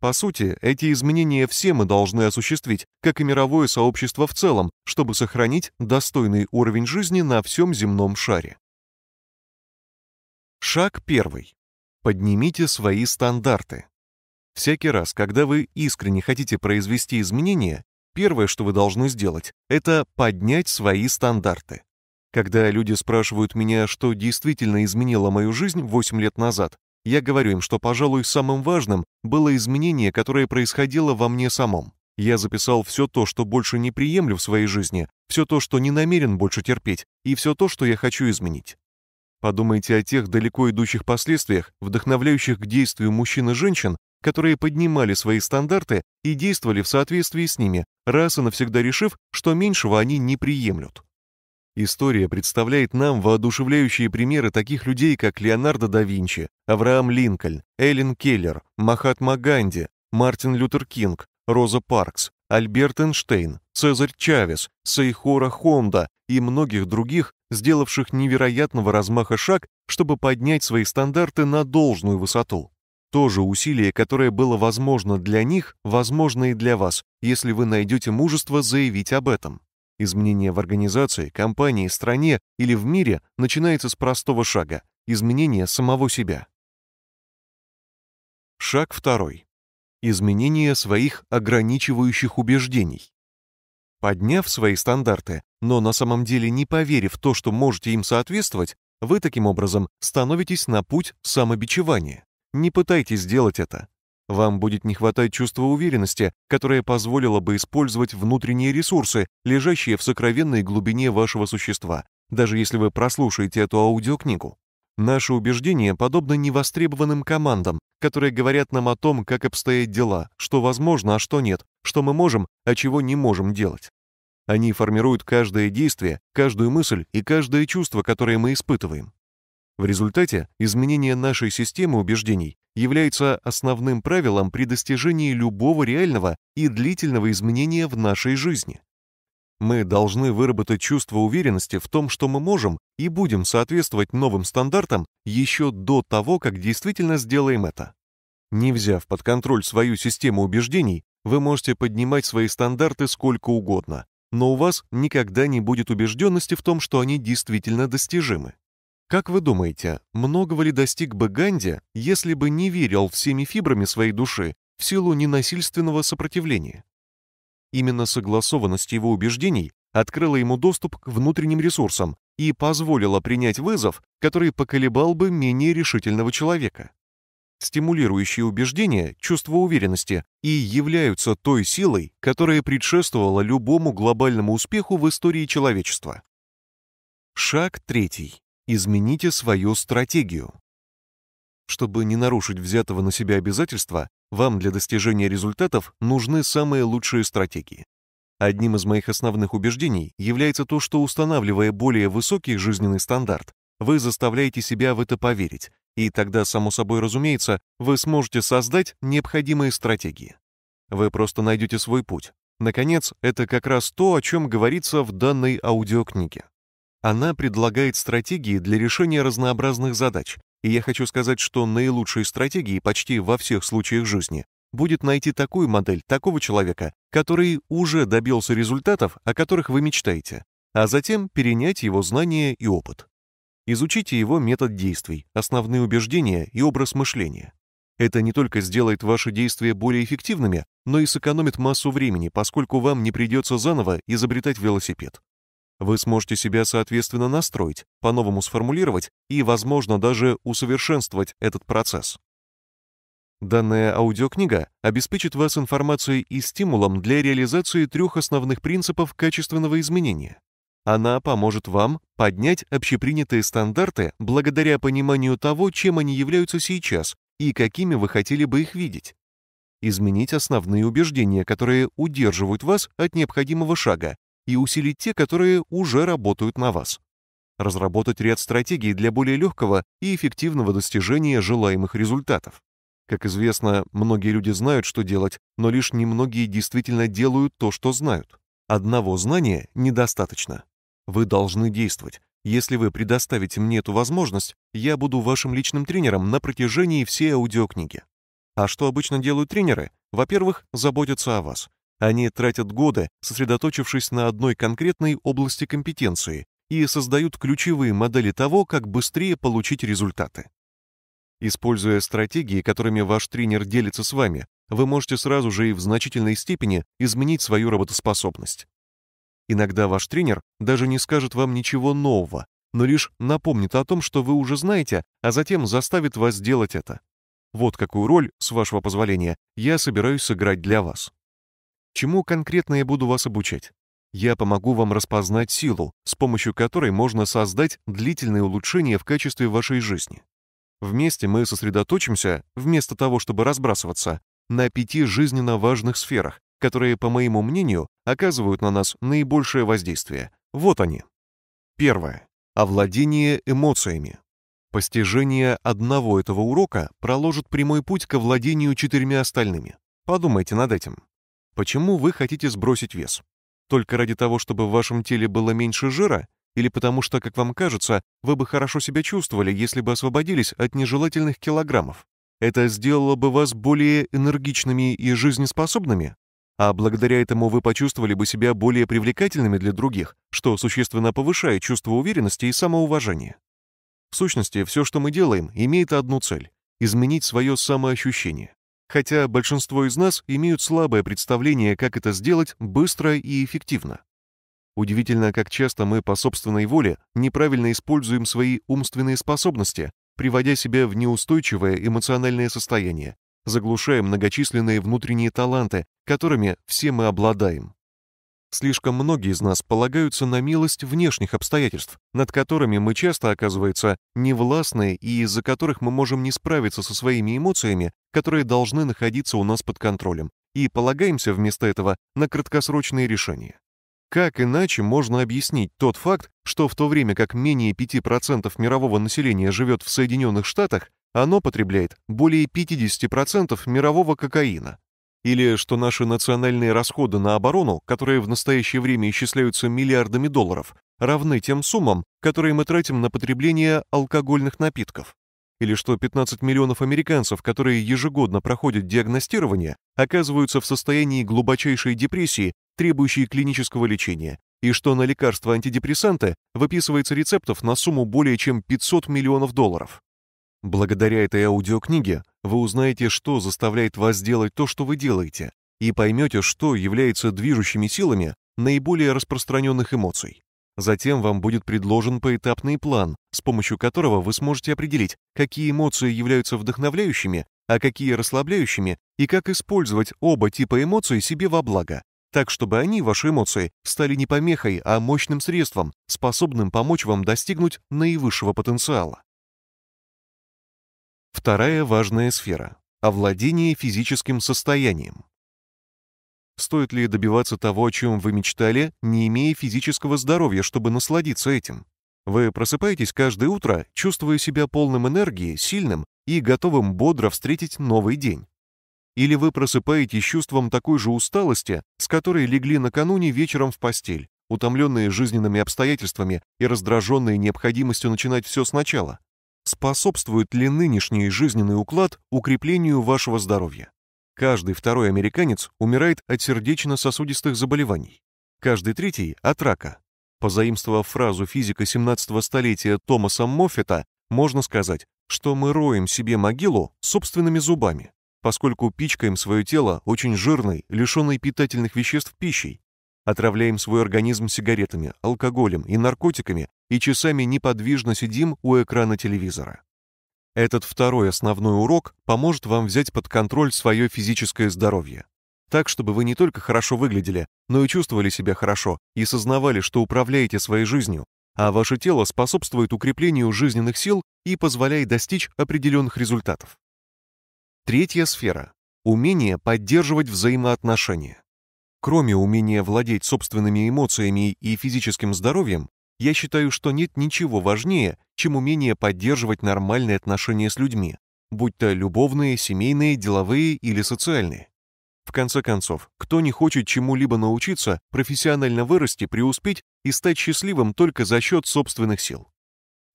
По сути, эти изменения все мы должны осуществить, как и мировое сообщество в целом, чтобы сохранить достойный уровень жизни на всем земном шаре. Шаг первый. Поднимите свои стандарты. Всякий раз, когда вы искренне хотите произвести изменения, первое, что вы должны сделать, это поднять свои стандарты. Когда люди спрашивают меня, что действительно изменило мою жизнь 8 лет назад, я говорю им, что, пожалуй, самым важным было изменение, которое происходило во мне самом. Я записал все то, что больше не приемлю в своей жизни, все то, что не намерен больше терпеть, и все то, что я хочу изменить. Подумайте о тех далеко идущих последствиях, вдохновляющих к действию мужчин и женщин, которые поднимали свои стандарты и действовали в соответствии с ними, раз и навсегда решив, что меньшего они не приемлют. История представляет нам воодушевляющие примеры таких людей, как Леонардо да Винчи, Авраам Линкольн, Эллен Келлер, Махатма Ганди, Мартин Лютер Кинг, Роза Паркс, Альберт Эйнштейн, Цезарь Чавес, Сейхора Хонда и многих других, сделавших невероятного размаха шаг, чтобы поднять свои стандарты на должную высоту тоже усилие, которое было возможно для них, возможно и для вас, если вы найдете мужество заявить об этом. Изменение в организации, компании, стране или в мире начинается с простого шага – изменения самого себя. Шаг второй. Изменение своих ограничивающих убеждений. Подняв свои стандарты, но на самом деле не поверив в то, что можете им соответствовать, вы таким образом становитесь на путь самобичевания. Не пытайтесь сделать это. Вам будет не хватать чувства уверенности, которое позволило бы использовать внутренние ресурсы, лежащие в сокровенной глубине вашего существа, даже если вы прослушаете эту аудиокнигу. Наши убеждения подобны невостребованным командам, которые говорят нам о том, как обстоят дела, что возможно, а что нет, что мы можем, а чего не можем делать. Они формируют каждое действие, каждую мысль и каждое чувство, которое мы испытываем. В результате изменение нашей системы убеждений является основным правилом при достижении любого реального и длительного изменения в нашей жизни. Мы должны выработать чувство уверенности в том, что мы можем и будем соответствовать новым стандартам еще до того, как действительно сделаем это. Не взяв под контроль свою систему убеждений, вы можете поднимать свои стандарты сколько угодно, но у вас никогда не будет убежденности в том, что они действительно достижимы. Как вы думаете, многого ли достиг бы Ганди, если бы не верил всеми фибрами своей души в силу ненасильственного сопротивления? Именно согласованность его убеждений открыла ему доступ к внутренним ресурсам и позволила принять вызов, который поколебал бы менее решительного человека. Стимулирующие убеждения, чувство уверенности и являются той силой, которая предшествовала любому глобальному успеху в истории человечества. Шаг третий измените свою стратегию. Чтобы не нарушить взятого на себя обязательства, вам для достижения результатов нужны самые лучшие стратегии. Одним из моих основных убеждений является то, что устанавливая более высокий жизненный стандарт, вы заставляете себя в это поверить, и тогда, само собой разумеется, вы сможете создать необходимые стратегии. Вы просто найдете свой путь. Наконец, это как раз то, о чем говорится в данной аудиокниге. Она предлагает стратегии для решения разнообразных задач, и я хочу сказать, что наилучшей стратегией почти во всех случаях жизни будет найти такую модель такого человека, который уже добился результатов, о которых вы мечтаете, а затем перенять его знания и опыт. Изучите его метод действий, основные убеждения и образ мышления. Это не только сделает ваши действия более эффективными, но и сэкономит массу времени, поскольку вам не придется заново изобретать велосипед. Вы сможете себя, соответственно, настроить, по-новому сформулировать и, возможно, даже усовершенствовать этот процесс. Данная аудиокнига обеспечит вас информацией и стимулом для реализации трех основных принципов качественного изменения. Она поможет вам поднять общепринятые стандарты благодаря пониманию того, чем они являются сейчас и какими вы хотели бы их видеть. Изменить основные убеждения, которые удерживают вас от необходимого шага и усилить те, которые уже работают на вас. Разработать ряд стратегий для более легкого и эффективного достижения желаемых результатов. Как известно, многие люди знают, что делать, но лишь немногие действительно делают то, что знают. Одного знания недостаточно. Вы должны действовать. Если вы предоставите мне эту возможность, я буду вашим личным тренером на протяжении всей аудиокниги. А что обычно делают тренеры? Во-первых, заботятся о вас. Они тратят годы, сосредоточившись на одной конкретной области компетенции и создают ключевые модели того, как быстрее получить результаты. Используя стратегии, которыми ваш тренер делится с вами, вы можете сразу же и в значительной степени изменить свою работоспособность. Иногда ваш тренер даже не скажет вам ничего нового, но лишь напомнит о том, что вы уже знаете, а затем заставит вас сделать это. Вот какую роль, с вашего позволения, я собираюсь сыграть для вас. Чему конкретно я буду вас обучать? Я помогу вам распознать силу, с помощью которой можно создать длительные улучшения в качестве вашей жизни. Вместе мы сосредоточимся, вместо того, чтобы разбрасываться, на пяти жизненно важных сферах, которые, по моему мнению, оказывают на нас наибольшее воздействие. Вот они. Первое. Овладение эмоциями. Постижение одного этого урока проложит прямой путь к овладению четырьмя остальными. Подумайте над этим. Почему вы хотите сбросить вес? Только ради того, чтобы в вашем теле было меньше жира? Или потому что, как вам кажется, вы бы хорошо себя чувствовали, если бы освободились от нежелательных килограммов? Это сделало бы вас более энергичными и жизнеспособными? А благодаря этому вы почувствовали бы себя более привлекательными для других, что существенно повышает чувство уверенности и самоуважения. В сущности, все, что мы делаем, имеет одну цель — изменить свое самоощущение хотя большинство из нас имеют слабое представление, как это сделать быстро и эффективно. Удивительно, как часто мы по собственной воле неправильно используем свои умственные способности, приводя себя в неустойчивое эмоциональное состояние, заглушая многочисленные внутренние таланты, которыми все мы обладаем. Слишком многие из нас полагаются на милость внешних обстоятельств, над которыми мы часто, оказывается, невластны и из-за которых мы можем не справиться со своими эмоциями, которые должны находиться у нас под контролем, и полагаемся вместо этого на краткосрочные решения. Как иначе можно объяснить тот факт, что в то время как менее 5% мирового населения живет в Соединенных Штатах, оно потребляет более 50% мирового кокаина? Или что наши национальные расходы на оборону, которые в настоящее время исчисляются миллиардами долларов, равны тем суммам, которые мы тратим на потребление алкогольных напитков. Или что 15 миллионов американцев, которые ежегодно проходят диагностирование, оказываются в состоянии глубочайшей депрессии, требующей клинического лечения, и что на лекарства-антидепрессанты выписывается рецептов на сумму более чем 500 миллионов долларов. Благодаря этой аудиокниге вы узнаете, что заставляет вас делать то, что вы делаете, и поймете, что является движущими силами наиболее распространенных эмоций. Затем вам будет предложен поэтапный план, с помощью которого вы сможете определить, какие эмоции являются вдохновляющими, а какие расслабляющими, и как использовать оба типа эмоций себе во благо, так чтобы они, ваши эмоции, стали не помехой, а мощным средством, способным помочь вам достигнуть наивысшего потенциала. Вторая важная сфера – овладение физическим состоянием. Стоит ли добиваться того, о чем вы мечтали, не имея физического здоровья, чтобы насладиться этим? Вы просыпаетесь каждое утро, чувствуя себя полным энергии, сильным и готовым бодро встретить новый день. Или вы просыпаетесь чувством такой же усталости, с которой легли накануне вечером в постель, утомленные жизненными обстоятельствами и раздраженные необходимостью начинать все сначала способствует ли нынешний жизненный уклад укреплению вашего здоровья. Каждый второй американец умирает от сердечно-сосудистых заболеваний, каждый третий – от рака. Позаимствовав фразу физика 17-го столетия Томаса Моффета, можно сказать, что мы роем себе могилу собственными зубами, поскольку пичкаем свое тело очень жирной, лишенной питательных веществ пищей, отравляем свой организм сигаретами, алкоголем и наркотиками, и часами неподвижно сидим у экрана телевизора. Этот второй основной урок поможет вам взять под контроль свое физическое здоровье. Так, чтобы вы не только хорошо выглядели, но и чувствовали себя хорошо и сознавали, что управляете своей жизнью, а ваше тело способствует укреплению жизненных сил и позволяет достичь определенных результатов. Третья сфера – умение поддерживать взаимоотношения. Кроме умения владеть собственными эмоциями и физическим здоровьем, я считаю, что нет ничего важнее, чем умение поддерживать нормальные отношения с людьми, будь то любовные, семейные, деловые или социальные. В конце концов, кто не хочет чему-либо научиться, профессионально вырасти, преуспеть и стать счастливым только за счет собственных сил?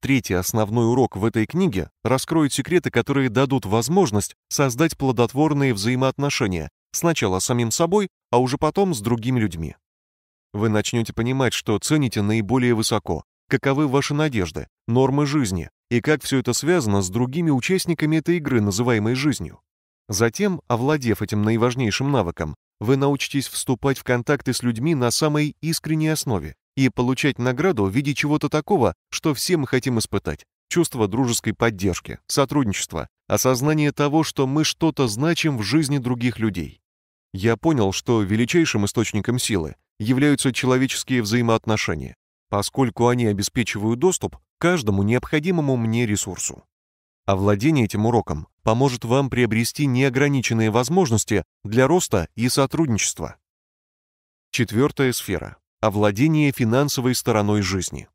Третий основной урок в этой книге раскроет секреты, которые дадут возможность создать плодотворные взаимоотношения сначала с самим собой, а уже потом с другими людьми. Вы начнете понимать, что цените наиболее высоко, каковы ваши надежды, нормы жизни и как все это связано с другими участниками этой игры, называемой жизнью. Затем, овладев этим наиважнейшим навыком, вы научитесь вступать в контакты с людьми на самой искренней основе и получать награду в виде чего-то такого, что все мы хотим испытать. Чувство дружеской поддержки, сотрудничества, осознание того, что мы что-то значим в жизни других людей. Я понял, что величайшим источником силы являются человеческие взаимоотношения, поскольку они обеспечивают доступ каждому необходимому мне ресурсу. Овладение а этим уроком поможет вам приобрести неограниченные возможности для роста и сотрудничества. Четвертая сфера – овладение финансовой стороной жизни.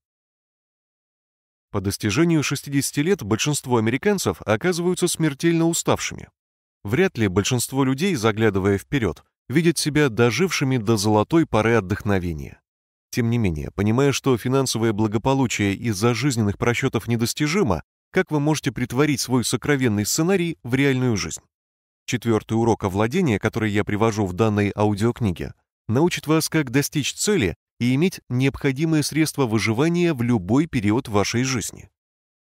По достижению 60 лет большинство американцев оказываются смертельно уставшими. Вряд ли большинство людей, заглядывая вперед, видят себя дожившими до золотой поры отдохновения. Тем не менее, понимая, что финансовое благополучие из-за жизненных просчетов недостижимо, как вы можете притворить свой сокровенный сценарий в реальную жизнь? Четвертый урок овладения, который я привожу в данной аудиокниге, научит вас, как достичь цели и иметь необходимые средства выживания в любой период вашей жизни.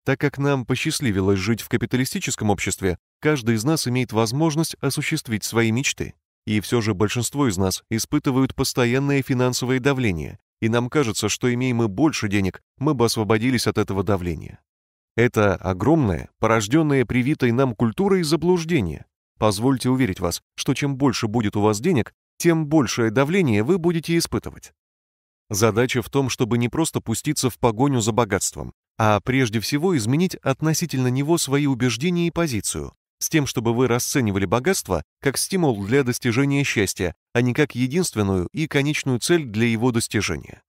Так как нам посчастливилось жить в капиталистическом обществе, каждый из нас имеет возможность осуществить свои мечты. И все же большинство из нас испытывают постоянное финансовое давление, и нам кажется, что имея мы больше денег, мы бы освободились от этого давления. Это огромное, порожденное привитой нам культурой заблуждение. Позвольте уверить вас, что чем больше будет у вас денег, тем большее давление вы будете испытывать. Задача в том, чтобы не просто пуститься в погоню за богатством, а прежде всего изменить относительно него свои убеждения и позицию, с тем, чтобы вы расценивали богатство как стимул для достижения счастья, а не как единственную и конечную цель для его достижения.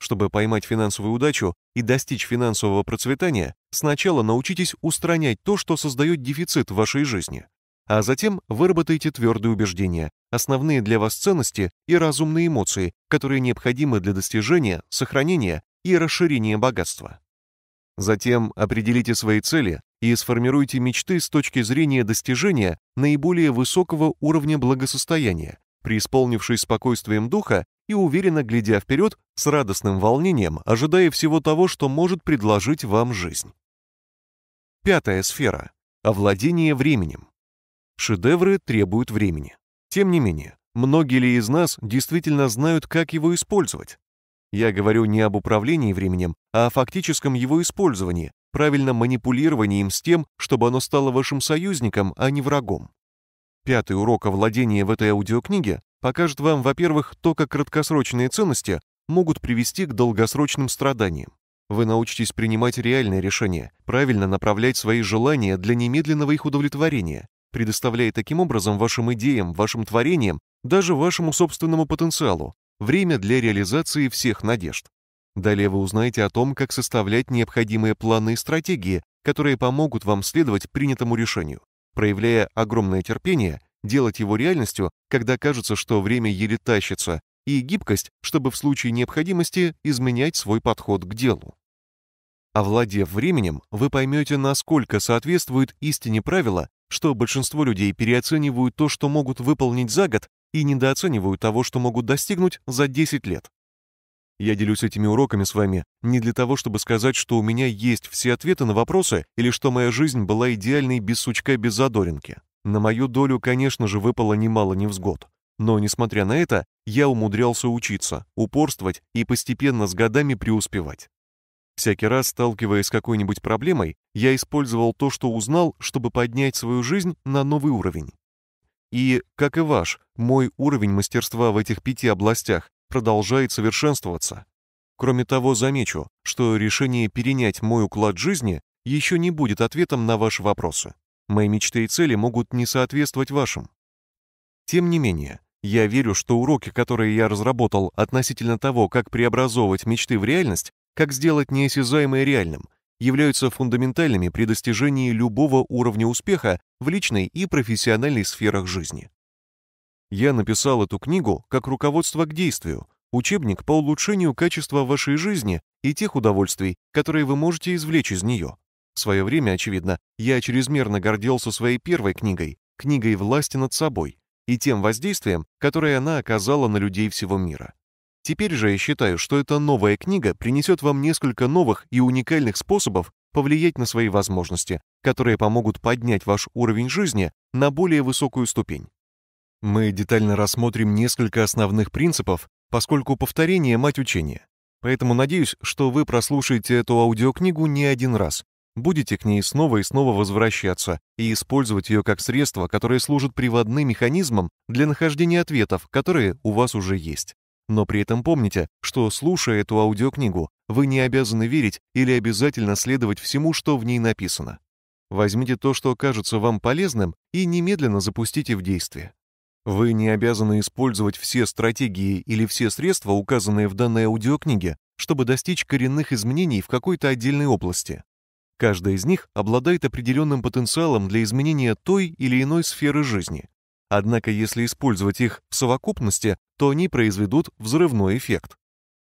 Чтобы поймать финансовую удачу и достичь финансового процветания, сначала научитесь устранять то, что создает дефицит в вашей жизни, а затем выработайте твердые убеждения, основные для вас ценности и разумные эмоции, которые необходимы для достижения, сохранения и расширения богатства. Затем определите свои цели и сформируйте мечты с точки зрения достижения наиболее высокого уровня благосостояния, преисполнившись спокойствием духа и уверенно глядя вперед с радостным волнением, ожидая всего того, что может предложить вам жизнь. Пятая сфера – овладение временем. Шедевры требуют времени. Тем не менее, многие ли из нас действительно знают, как его использовать? Я говорю не об управлении временем, а о фактическом его использовании, правильном манипулировании им с тем, чтобы оно стало вашим союзником, а не врагом. Пятый урок о владении в этой аудиокниге покажет вам, во-первых, то, как краткосрочные ценности могут привести к долгосрочным страданиям. Вы научитесь принимать реальные решения, правильно направлять свои желания для немедленного их удовлетворения, предоставляя таким образом вашим идеям, вашим творениям, даже вашему собственному потенциалу, время для реализации всех надежд. Далее вы узнаете о том, как составлять необходимые планы и стратегии, которые помогут вам следовать принятому решению, проявляя огромное терпение, делать его реальностью, когда кажется, что время еле тащится, и гибкость, чтобы в случае необходимости изменять свой подход к делу. Овладев временем, вы поймете, насколько соответствует истине правило, что большинство людей переоценивают то, что могут выполнить за год, и недооценивают того, что могут достигнуть за 10 лет. Я делюсь этими уроками с вами не для того, чтобы сказать, что у меня есть все ответы на вопросы или что моя жизнь была идеальной без сучка, без задоринки. На мою долю, конечно же, выпало немало невзгод. Но, несмотря на это, я умудрялся учиться, упорствовать и постепенно с годами преуспевать. Всякий раз, сталкиваясь с какой-нибудь проблемой, я использовал то, что узнал, чтобы поднять свою жизнь на новый уровень. И, как и ваш, мой уровень мастерства в этих пяти областях продолжает совершенствоваться. Кроме того, замечу, что решение перенять мой уклад жизни еще не будет ответом на ваши вопросы. Мои мечты и цели могут не соответствовать вашим. Тем не менее, я верю, что уроки, которые я разработал относительно того, как преобразовывать мечты в реальность, как сделать неосязаемое реальным, являются фундаментальными при достижении любого уровня успеха в личной и профессиональной сферах жизни. Я написал эту книгу как руководство к действию, учебник по улучшению качества вашей жизни и тех удовольствий, которые вы можете извлечь из нее. В свое время, очевидно, я чрезмерно гордился своей первой книгой, книгой «Власти над собой» и тем воздействием, которое она оказала на людей всего мира. Теперь же я считаю, что эта новая книга принесет вам несколько новых и уникальных способов повлиять на свои возможности, которые помогут поднять ваш уровень жизни на более высокую ступень. Мы детально рассмотрим несколько основных принципов, поскольку повторение – мать учения. Поэтому надеюсь, что вы прослушаете эту аудиокнигу не один раз, будете к ней снова и снова возвращаться и использовать ее как средство, которое служит приводным механизмом для нахождения ответов, которые у вас уже есть. Но при этом помните, что, слушая эту аудиокнигу, вы не обязаны верить или обязательно следовать всему, что в ней написано. Возьмите то, что кажется вам полезным, и немедленно запустите в действие. Вы не обязаны использовать все стратегии или все средства, указанные в данной аудиокниге, чтобы достичь коренных изменений в какой-то отдельной области. Каждая из них обладает определенным потенциалом для изменения той или иной сферы жизни. Однако если использовать их в совокупности, то они произведут взрывной эффект.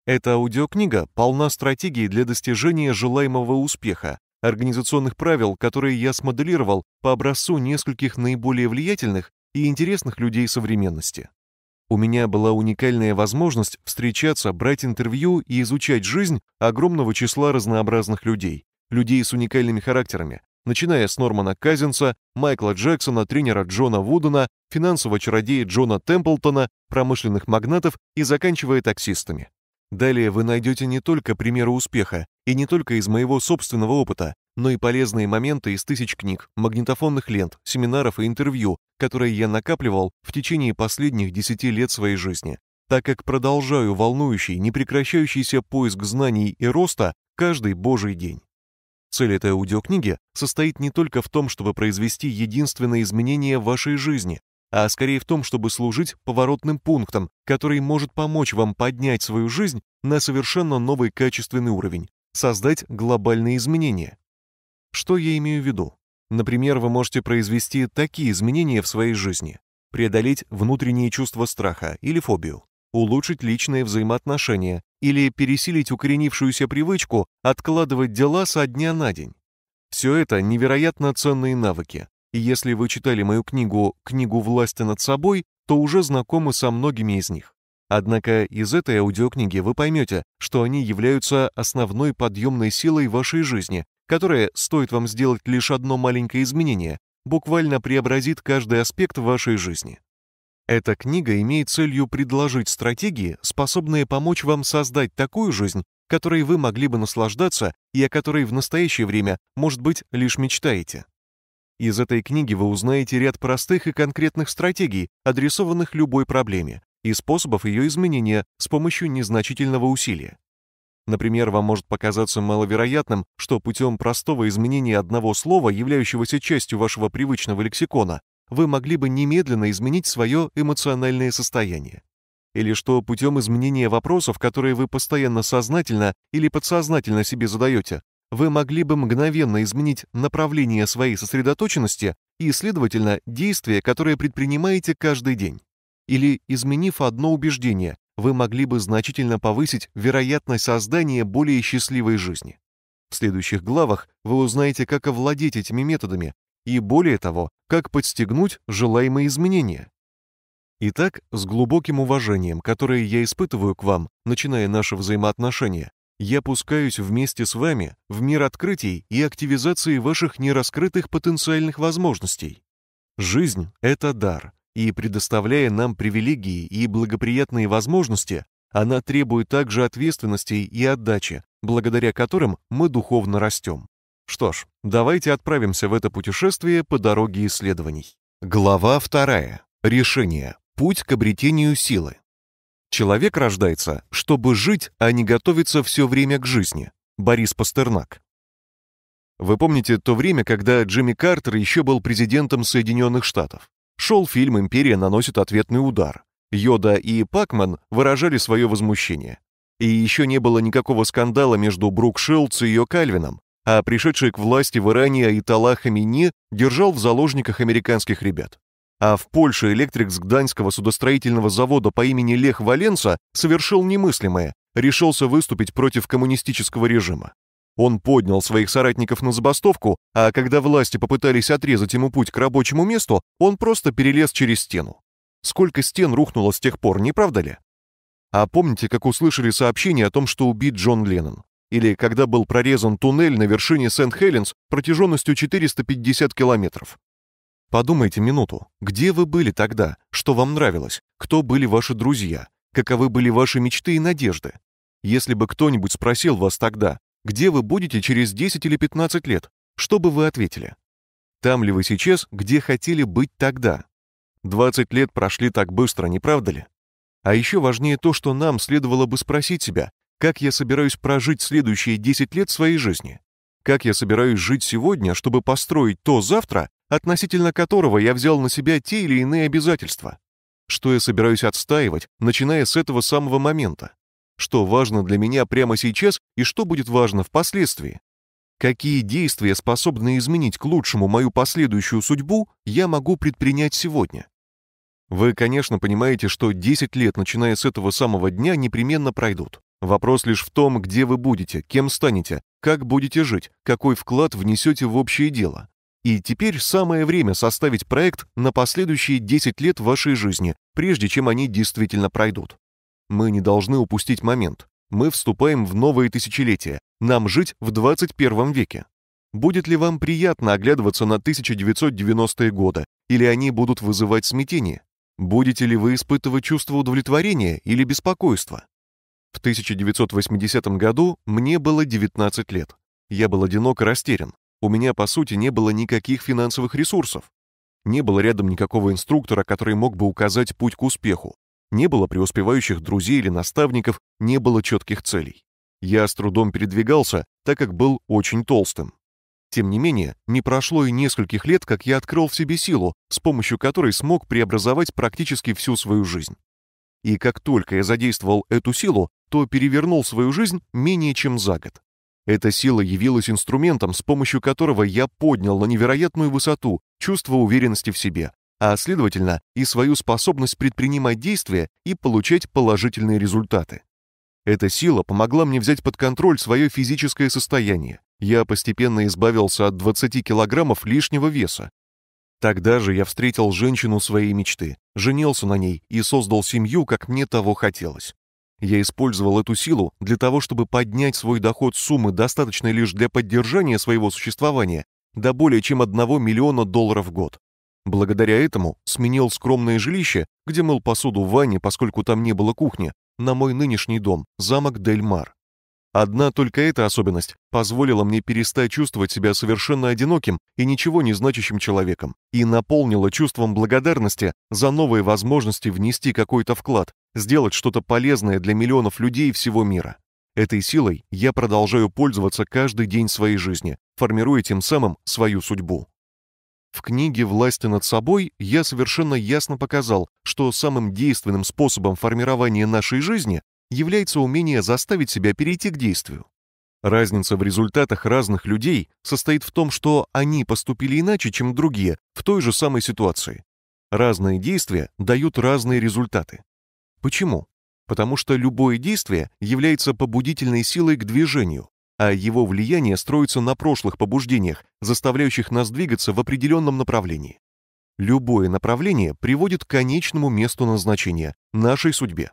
Эта аудиокнига полна стратегий для достижения желаемого успеха, организационных правил, которые я смоделировал по образцу нескольких наиболее влиятельных и интересных людей современности. У меня была уникальная возможность встречаться, брать интервью и изучать жизнь огромного числа разнообразных людей, людей с уникальными характерами, начиная с Нормана Казинса, Майкла Джексона, тренера Джона Вудена, финансового чародея Джона Темплтона, промышленных магнатов и заканчивая таксистами. Далее вы найдете не только примеры успеха, и не только из моего собственного опыта, но и полезные моменты из тысяч книг, магнитофонных лент, семинаров и интервью, которые я накапливал в течение последних 10 лет своей жизни. Так как продолжаю волнующий, непрекращающийся поиск знаний и роста каждый божий день. Цель этой аудиокниги состоит не только в том, чтобы произвести единственное изменение в вашей жизни, а скорее в том, чтобы служить поворотным пунктом, который может помочь вам поднять свою жизнь на совершенно новый качественный уровень, создать глобальные изменения. Что я имею в виду? Например, вы можете произвести такие изменения в своей жизни, преодолеть внутренние чувства страха или фобию, улучшить личные взаимоотношения или пересилить укоренившуюся привычку откладывать дела со дня на день. Все это невероятно ценные навыки. И если вы читали мою книгу «Книгу власти над собой», то уже знакомы со многими из них. Однако из этой аудиокниги вы поймете, что они являются основной подъемной силой вашей жизни, которая, стоит вам сделать лишь одно маленькое изменение, буквально преобразит каждый аспект вашей жизни. Эта книга имеет целью предложить стратегии, способные помочь вам создать такую жизнь, которой вы могли бы наслаждаться и о которой в настоящее время, может быть, лишь мечтаете. Из этой книги вы узнаете ряд простых и конкретных стратегий, адресованных любой проблеме, и способов ее изменения с помощью незначительного усилия. Например, вам может показаться маловероятным, что путем простого изменения одного слова, являющегося частью вашего привычного лексикона, вы могли бы немедленно изменить свое эмоциональное состояние. Или что путем изменения вопросов, которые вы постоянно сознательно или подсознательно себе задаете, вы могли бы мгновенно изменить направление своей сосредоточенности и, следовательно, действия, которые предпринимаете каждый день. Или, изменив одно убеждение, вы могли бы значительно повысить вероятность создания более счастливой жизни. В следующих главах вы узнаете, как овладеть этими методами, и, более того, как подстегнуть желаемые изменения. Итак, с глубоким уважением, которое я испытываю к вам, начиная наши взаимоотношения, я пускаюсь вместе с вами в мир открытий и активизации ваших нераскрытых потенциальных возможностей. Жизнь — это дар, и предоставляя нам привилегии и благоприятные возможности, она требует также ответственности и отдачи, благодаря которым мы духовно растем. Что ж, давайте отправимся в это путешествие по дороге исследований. Глава 2. Решение. Путь к обретению силы. Человек рождается, чтобы жить, а не готовиться все время к жизни. Борис Пастернак. Вы помните то время, когда Джимми Картер еще был президентом Соединенных Штатов? Шел фильм «Империя наносит ответный удар». Йода и Пакман выражали свое возмущение. И еще не было никакого скандала между Брук Шилдс и ее Кальвином, а пришедший к власти в Иране Айтала Хамини держал в заложниках американских ребят. А в Польше электрик с гданьского судостроительного завода по имени Лех Валенса совершил немыслимое, решился выступить против коммунистического режима. Он поднял своих соратников на забастовку, а когда власти попытались отрезать ему путь к рабочему месту, он просто перелез через стену. Сколько стен рухнуло с тех пор, не правда ли? А помните, как услышали сообщение о том, что убит Джон Леннон? или когда был прорезан туннель на вершине Сент-Хеленс протяженностью 450 километров. Подумайте минуту, где вы были тогда, что вам нравилось, кто были ваши друзья, каковы были ваши мечты и надежды. Если бы кто-нибудь спросил вас тогда, где вы будете через 10 или 15 лет, что бы вы ответили? Там ли вы сейчас, где хотели быть тогда? 20 лет прошли так быстро, не правда ли? А еще важнее то, что нам следовало бы спросить себя, как я собираюсь прожить следующие 10 лет своей жизни? Как я собираюсь жить сегодня, чтобы построить то завтра, относительно которого я взял на себя те или иные обязательства? Что я собираюсь отстаивать, начиная с этого самого момента? Что важно для меня прямо сейчас и что будет важно впоследствии? Какие действия, способны изменить к лучшему мою последующую судьбу, я могу предпринять сегодня? Вы, конечно, понимаете, что 10 лет, начиная с этого самого дня, непременно пройдут. Вопрос лишь в том, где вы будете, кем станете, как будете жить, какой вклад внесете в общее дело. И теперь самое время составить проект на последующие 10 лет вашей жизни, прежде чем они действительно пройдут. Мы не должны упустить момент. Мы вступаем в новое тысячелетие. Нам жить в 21 веке. Будет ли вам приятно оглядываться на 1990-е годы, или они будут вызывать смятение? Будете ли вы испытывать чувство удовлетворения или беспокойства? В 1980 году мне было 19 лет. Я был одинок и растерян. У меня, по сути, не было никаких финансовых ресурсов. Не было рядом никакого инструктора, который мог бы указать путь к успеху. Не было преуспевающих друзей или наставников, не было четких целей. Я с трудом передвигался, так как был очень толстым. Тем не менее, не прошло и нескольких лет, как я открыл в себе силу, с помощью которой смог преобразовать практически всю свою жизнь. И как только я задействовал эту силу, то перевернул свою жизнь менее чем за год. Эта сила явилась инструментом, с помощью которого я поднял на невероятную высоту чувство уверенности в себе, а следовательно и свою способность предпринимать действия и получать положительные результаты. Эта сила помогла мне взять под контроль свое физическое состояние. Я постепенно избавился от 20 килограммов лишнего веса Тогда же я встретил женщину своей мечты, женился на ней и создал семью, как мне того хотелось. Я использовал эту силу для того, чтобы поднять свой доход суммы, достаточной лишь для поддержания своего существования, до более чем 1 миллиона долларов в год. Благодаря этому сменил скромное жилище, где мыл посуду в ванне, поскольку там не было кухни, на мой нынешний дом, замок Дельмар. Одна только эта особенность позволила мне перестать чувствовать себя совершенно одиноким и ничего не значащим человеком и наполнила чувством благодарности за новые возможности внести какой-то вклад, сделать что-то полезное для миллионов людей всего мира. Этой силой я продолжаю пользоваться каждый день своей жизни, формируя тем самым свою судьбу. В книге «Власть над собой» я совершенно ясно показал, что самым действенным способом формирования нашей жизни является умение заставить себя перейти к действию. Разница в результатах разных людей состоит в том, что они поступили иначе, чем другие в той же самой ситуации. Разные действия дают разные результаты. Почему? Потому что любое действие является побудительной силой к движению, а его влияние строится на прошлых побуждениях, заставляющих нас двигаться в определенном направлении. Любое направление приводит к конечному месту назначения, нашей судьбе.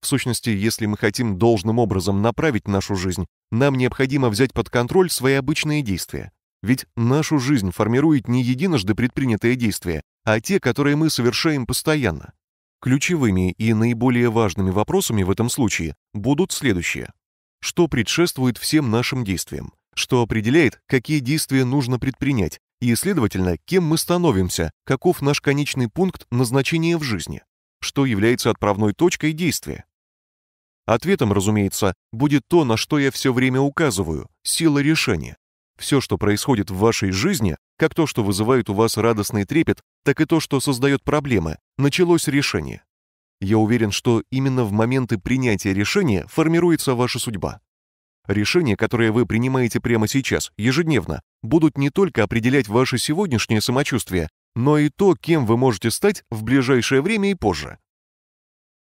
В сущности, если мы хотим должным образом направить нашу жизнь, нам необходимо взять под контроль свои обычные действия. Ведь нашу жизнь формирует не единожды предпринятые действия, а те, которые мы совершаем постоянно. Ключевыми и наиболее важными вопросами в этом случае будут следующие. Что предшествует всем нашим действиям? Что определяет, какие действия нужно предпринять? И, следовательно, кем мы становимся, каков наш конечный пункт назначения в жизни? Что является отправной точкой действия? Ответом, разумеется, будет то, на что я все время указываю – сила решения. Все, что происходит в вашей жизни, как то, что вызывает у вас радостный трепет, так и то, что создает проблемы, началось решение. Я уверен, что именно в моменты принятия решения формируется ваша судьба. Решения, которые вы принимаете прямо сейчас, ежедневно, будут не только определять ваше сегодняшнее самочувствие, но и то, кем вы можете стать в ближайшее время и позже.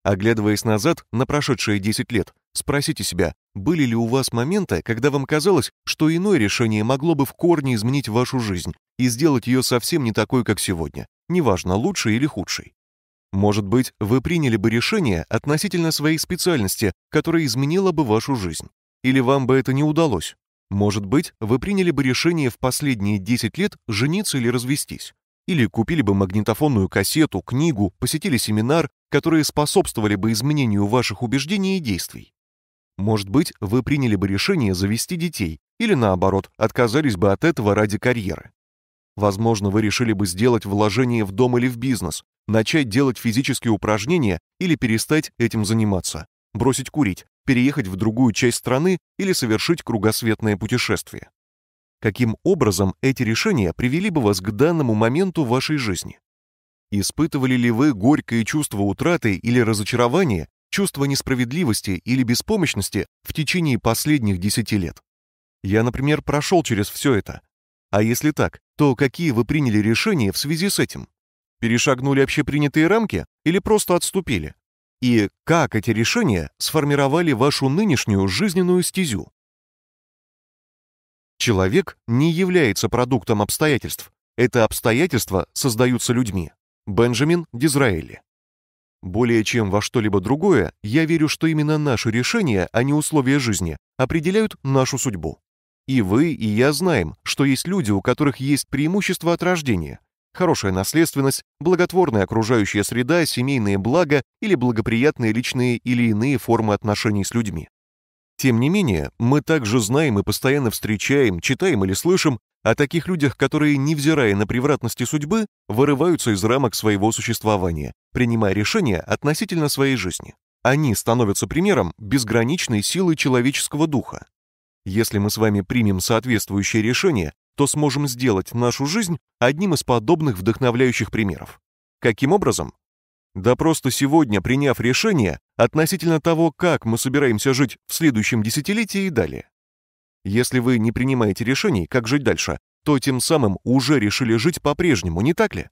Оглядываясь назад на прошедшие 10 лет, спросите себя, были ли у вас моменты, когда вам казалось, что иное решение могло бы в корне изменить вашу жизнь и сделать ее совсем не такой, как сегодня, неважно, лучшей или худшей? Может быть, вы приняли бы решение относительно своей специальности, которое изменило бы вашу жизнь. Или вам бы это не удалось? Может быть, вы приняли бы решение в последние 10 лет жениться или развестись. Или купили бы магнитофонную кассету, книгу, посетили семинар, которые способствовали бы изменению ваших убеждений и действий. Может быть, вы приняли бы решение завести детей, или наоборот, отказались бы от этого ради карьеры. Возможно, вы решили бы сделать вложение в дом или в бизнес, начать делать физические упражнения или перестать этим заниматься, бросить курить, переехать в другую часть страны или совершить кругосветное путешествие каким образом эти решения привели бы вас к данному моменту вашей жизни. Испытывали ли вы горькое чувство утраты или разочарования, чувство несправедливости или беспомощности в течение последних 10 лет? Я, например, прошел через все это. А если так, то какие вы приняли решения в связи с этим? Перешагнули общепринятые рамки или просто отступили? И как эти решения сформировали вашу нынешнюю жизненную стезю? Человек не является продуктом обстоятельств. Это обстоятельства создаются людьми. Бенджамин Дизраэли. Более чем во что-либо другое, я верю, что именно наши решения, а не условия жизни, определяют нашу судьбу. И вы, и я знаем, что есть люди, у которых есть преимущество от рождения. Хорошая наследственность, благотворная окружающая среда, семейные блага или благоприятные личные или иные формы отношений с людьми. Тем не менее, мы также знаем и постоянно встречаем, читаем или слышим о таких людях, которые, невзирая на превратности судьбы, вырываются из рамок своего существования, принимая решения относительно своей жизни. Они становятся примером безграничной силы человеческого духа. Если мы с вами примем соответствующее решение, то сможем сделать нашу жизнь одним из подобных вдохновляющих примеров. Каким образом? Да просто сегодня, приняв решение относительно того, как мы собираемся жить в следующем десятилетии и далее. Если вы не принимаете решений, как жить дальше, то тем самым уже решили жить по-прежнему, не так ли?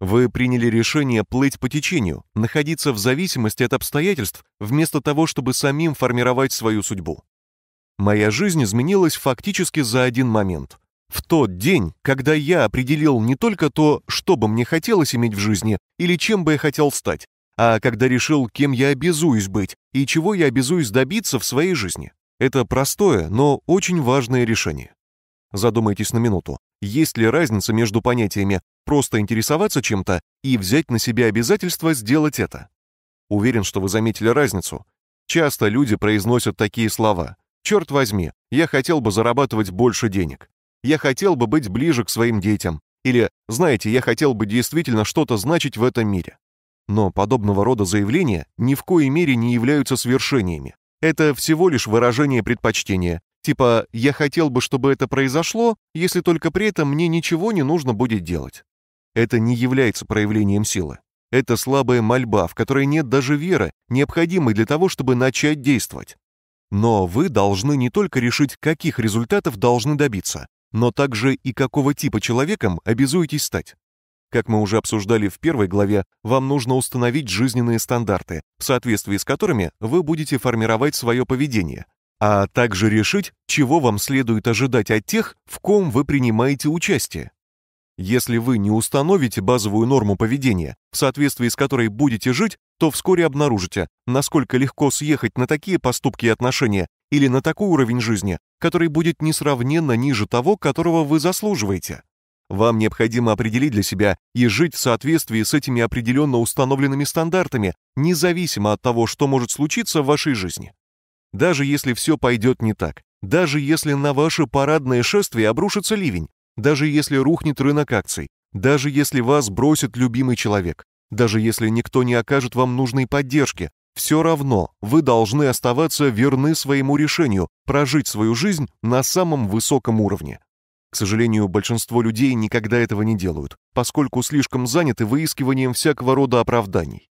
Вы приняли решение плыть по течению, находиться в зависимости от обстоятельств, вместо того, чтобы самим формировать свою судьбу. Моя жизнь изменилась фактически за один момент. В тот день, когда я определил не только то, что бы мне хотелось иметь в жизни или чем бы я хотел стать, а когда решил, кем я обязуюсь быть и чего я обязуюсь добиться в своей жизни. Это простое, но очень важное решение. Задумайтесь на минуту. Есть ли разница между понятиями «просто интересоваться чем-то» и «взять на себя обязательство сделать это»? Уверен, что вы заметили разницу. Часто люди произносят такие слова. «Черт возьми, я хотел бы зарабатывать больше денег». «Я хотел бы быть ближе к своим детям» или «Знаете, я хотел бы действительно что-то значить в этом мире». Но подобного рода заявления ни в коей мере не являются свершениями. Это всего лишь выражение предпочтения, типа «я хотел бы, чтобы это произошло, если только при этом мне ничего не нужно будет делать». Это не является проявлением силы. Это слабая мольба, в которой нет даже веры, необходимой для того, чтобы начать действовать. Но вы должны не только решить, каких результатов должны добиться, но также и какого типа человеком обязуетесь стать. Как мы уже обсуждали в первой главе, вам нужно установить жизненные стандарты, в соответствии с которыми вы будете формировать свое поведение, а также решить, чего вам следует ожидать от тех, в ком вы принимаете участие. Если вы не установите базовую норму поведения, в соответствии с которой будете жить, то вскоре обнаружите, насколько легко съехать на такие поступки и отношения или на такой уровень жизни, который будет несравненно ниже того, которого вы заслуживаете. Вам необходимо определить для себя и жить в соответствии с этими определенно установленными стандартами, независимо от того, что может случиться в вашей жизни. Даже если все пойдет не так, даже если на ваше парадное шествие обрушится ливень, даже если рухнет рынок акций, даже если вас бросит любимый человек, даже если никто не окажет вам нужной поддержки, все равно вы должны оставаться верны своему решению прожить свою жизнь на самом высоком уровне. К сожалению, большинство людей никогда этого не делают, поскольку слишком заняты выискиванием всякого рода оправданий.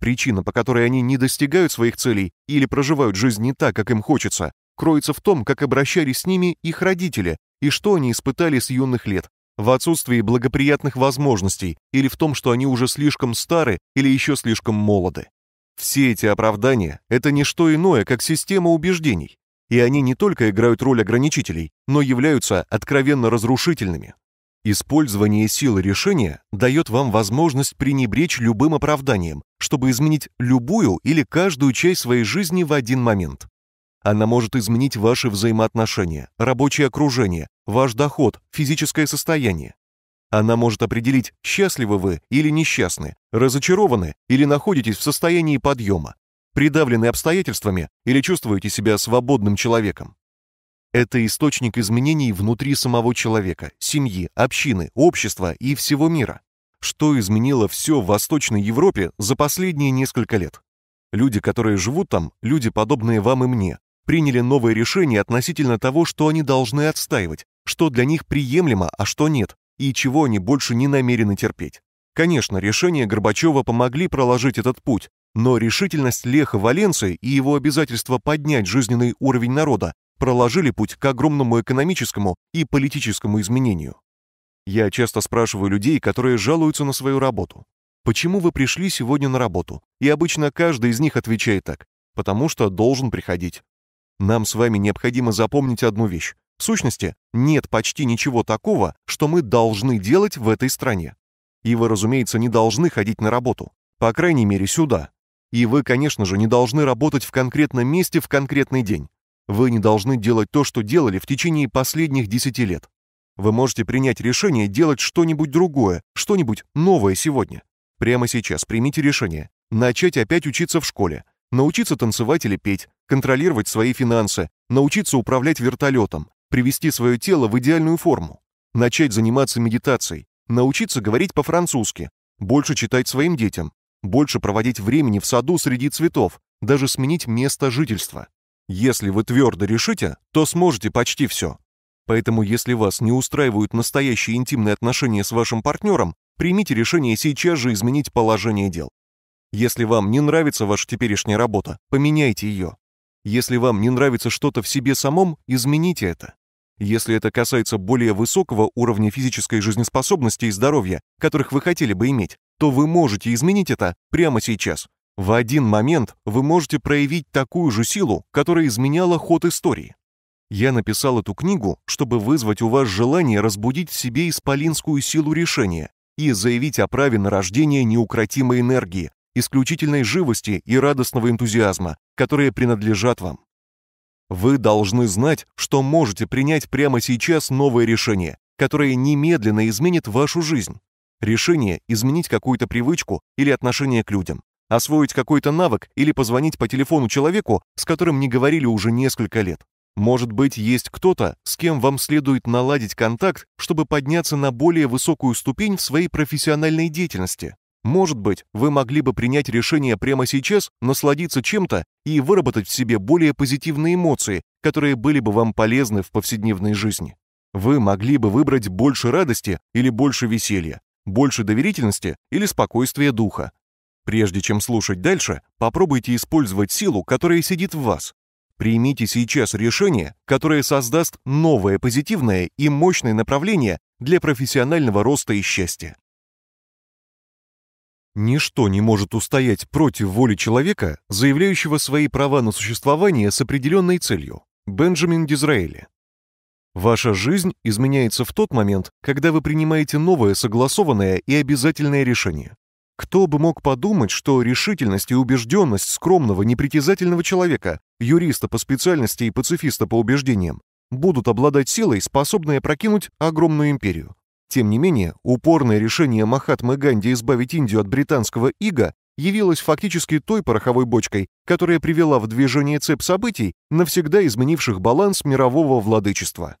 Причина, по которой они не достигают своих целей или проживают жизнь не так, как им хочется, кроется в том, как обращались с ними их родители и что они испытали с юных лет, в отсутствии благоприятных возможностей или в том, что они уже слишком стары или еще слишком молоды. Все эти оправдания — это не что иное, как система убеждений, и они не только играют роль ограничителей, но являются откровенно разрушительными. Использование силы решения дает вам возможность пренебречь любым оправданием, чтобы изменить любую или каждую часть своей жизни в один момент. Она может изменить ваши взаимоотношения, рабочее окружение, ваш доход, физическое состояние. Она может определить, счастливы вы или несчастны, разочарованы или находитесь в состоянии подъема, придавлены обстоятельствами или чувствуете себя свободным человеком. Это источник изменений внутри самого человека, семьи, общины, общества и всего мира. Что изменило все в Восточной Европе за последние несколько лет? Люди, которые живут там, люди, подобные вам и мне, приняли новые решения относительно того, что они должны отстаивать, что для них приемлемо, а что нет, и чего они больше не намерены терпеть. Конечно, решения Горбачева помогли проложить этот путь, но решительность Леха Валенции и его обязательство поднять жизненный уровень народа проложили путь к огромному экономическому и политическому изменению. Я часто спрашиваю людей, которые жалуются на свою работу. Почему вы пришли сегодня на работу? И обычно каждый из них отвечает так. Потому что должен приходить. Нам с вами необходимо запомнить одну вещь. В сущности, нет почти ничего такого, что мы должны делать в этой стране. И вы, разумеется, не должны ходить на работу. По крайней мере, сюда. И вы, конечно же, не должны работать в конкретном месте в конкретный день. Вы не должны делать то, что делали в течение последних 10 лет. Вы можете принять решение делать что-нибудь другое, что-нибудь новое сегодня. Прямо сейчас примите решение. Начать опять учиться в школе, научиться танцевать или петь, контролировать свои финансы, научиться управлять вертолетом, привести свое тело в идеальную форму, начать заниматься медитацией, научиться говорить по-французски, больше читать своим детям, больше проводить времени в саду среди цветов, даже сменить место жительства. Если вы твердо решите, то сможете почти все. Поэтому если вас не устраивают настоящие интимные отношения с вашим партнером, примите решение сейчас же изменить положение дел. Если вам не нравится ваша теперешняя работа, поменяйте ее. Если вам не нравится что-то в себе самом, измените это. Если это касается более высокого уровня физической жизнеспособности и здоровья, которых вы хотели бы иметь, то вы можете изменить это прямо сейчас. В один момент вы можете проявить такую же силу, которая изменяла ход истории. Я написал эту книгу, чтобы вызвать у вас желание разбудить в себе исполинскую силу решения и заявить о праве на рождение неукротимой энергии, исключительной живости и радостного энтузиазма, которые принадлежат вам. Вы должны знать, что можете принять прямо сейчас новое решение, которое немедленно изменит вашу жизнь. Решение изменить какую-то привычку или отношение к людям, освоить какой-то навык или позвонить по телефону человеку, с которым не говорили уже несколько лет. Может быть, есть кто-то, с кем вам следует наладить контакт, чтобы подняться на более высокую ступень в своей профессиональной деятельности. Может быть, вы могли бы принять решение прямо сейчас, насладиться чем-то и выработать в себе более позитивные эмоции, которые были бы вам полезны в повседневной жизни. Вы могли бы выбрать больше радости или больше веселья, больше доверительности или спокойствия духа. Прежде чем слушать дальше, попробуйте использовать силу, которая сидит в вас. Примите сейчас решение, которое создаст новое позитивное и мощное направление для профессионального роста и счастья. Ничто не может устоять против воли человека, заявляющего свои права на существование с определенной целью. Бенджамин Дизраэли. Ваша жизнь изменяется в тот момент, когда вы принимаете новое согласованное и обязательное решение. Кто бы мог подумать, что решительность и убежденность скромного, непритязательного человека, юриста по специальности и пацифиста по убеждениям, будут обладать силой, способной опрокинуть огромную империю, тем не менее, упорное решение Махатмы Ганди избавить Индию от британского ига явилось фактически той пороховой бочкой, которая привела в движение цепь событий, навсегда изменивших баланс мирового владычества.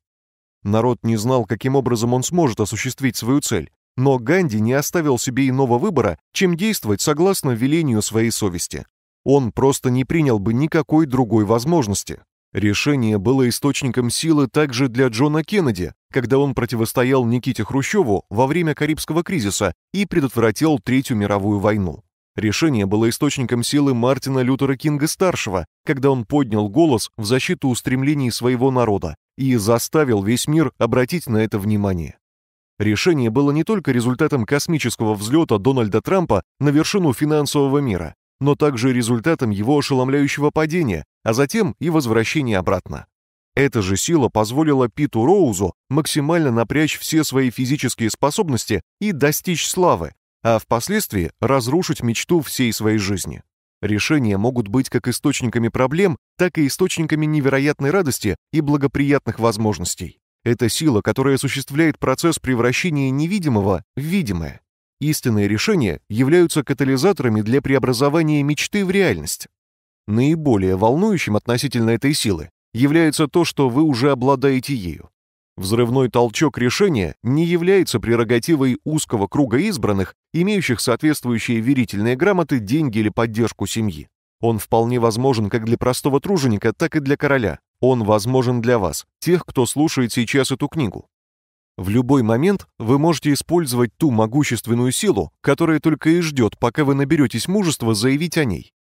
Народ не знал, каким образом он сможет осуществить свою цель, но Ганди не оставил себе иного выбора, чем действовать согласно велению своей совести. Он просто не принял бы никакой другой возможности. Решение было источником силы также для Джона Кеннеди, когда он противостоял Никите Хрущеву во время Карибского кризиса и предотвратил Третью мировую войну. Решение было источником силы Мартина Лютера Кинга-старшего, когда он поднял голос в защиту устремлений своего народа и заставил весь мир обратить на это внимание. Решение было не только результатом космического взлета Дональда Трампа на вершину финансового мира, но также результатом его ошеломляющего падения, а затем и возвращения обратно. Эта же сила позволила Питу Роузу максимально напрячь все свои физические способности и достичь славы, а впоследствии разрушить мечту всей своей жизни. Решения могут быть как источниками проблем, так и источниками невероятной радости и благоприятных возможностей. Это сила, которая осуществляет процесс превращения невидимого в видимое. Истинные решения являются катализаторами для преобразования мечты в реальность. Наиболее волнующим относительно этой силы является то, что вы уже обладаете ею. Взрывной толчок решения не является прерогативой узкого круга избранных, имеющих соответствующие верительные грамоты, деньги или поддержку семьи. Он вполне возможен как для простого труженика, так и для короля. Он возможен для вас, тех, кто слушает сейчас эту книгу. В любой момент вы можете использовать ту могущественную силу, которая только и ждет, пока вы наберетесь мужества заявить о ней.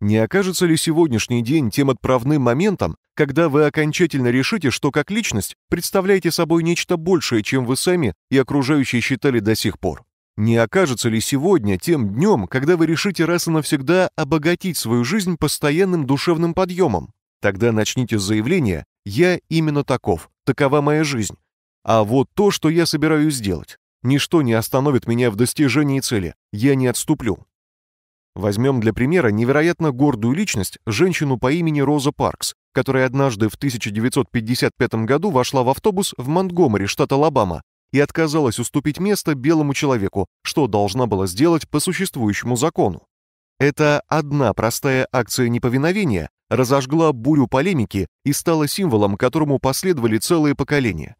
Не окажется ли сегодняшний день тем отправным моментом, когда вы окончательно решите, что как личность представляете собой нечто большее, чем вы сами и окружающие считали до сих пор? Не окажется ли сегодня тем днем, когда вы решите раз и навсегда обогатить свою жизнь постоянным душевным подъемом? Тогда начните с заявления «Я именно таков, такова моя жизнь, а вот то, что я собираюсь сделать. Ничто не остановит меня в достижении цели. Я не отступлю. Возьмем для примера невероятно гордую личность, женщину по имени Роза Паркс, которая однажды в 1955 году вошла в автобус в Монтгомери, штат Алабама, и отказалась уступить место белому человеку, что должна была сделать по существующему закону. Это одна простая акция неповиновения разожгла бурю полемики и стала символом, которому последовали целые поколения.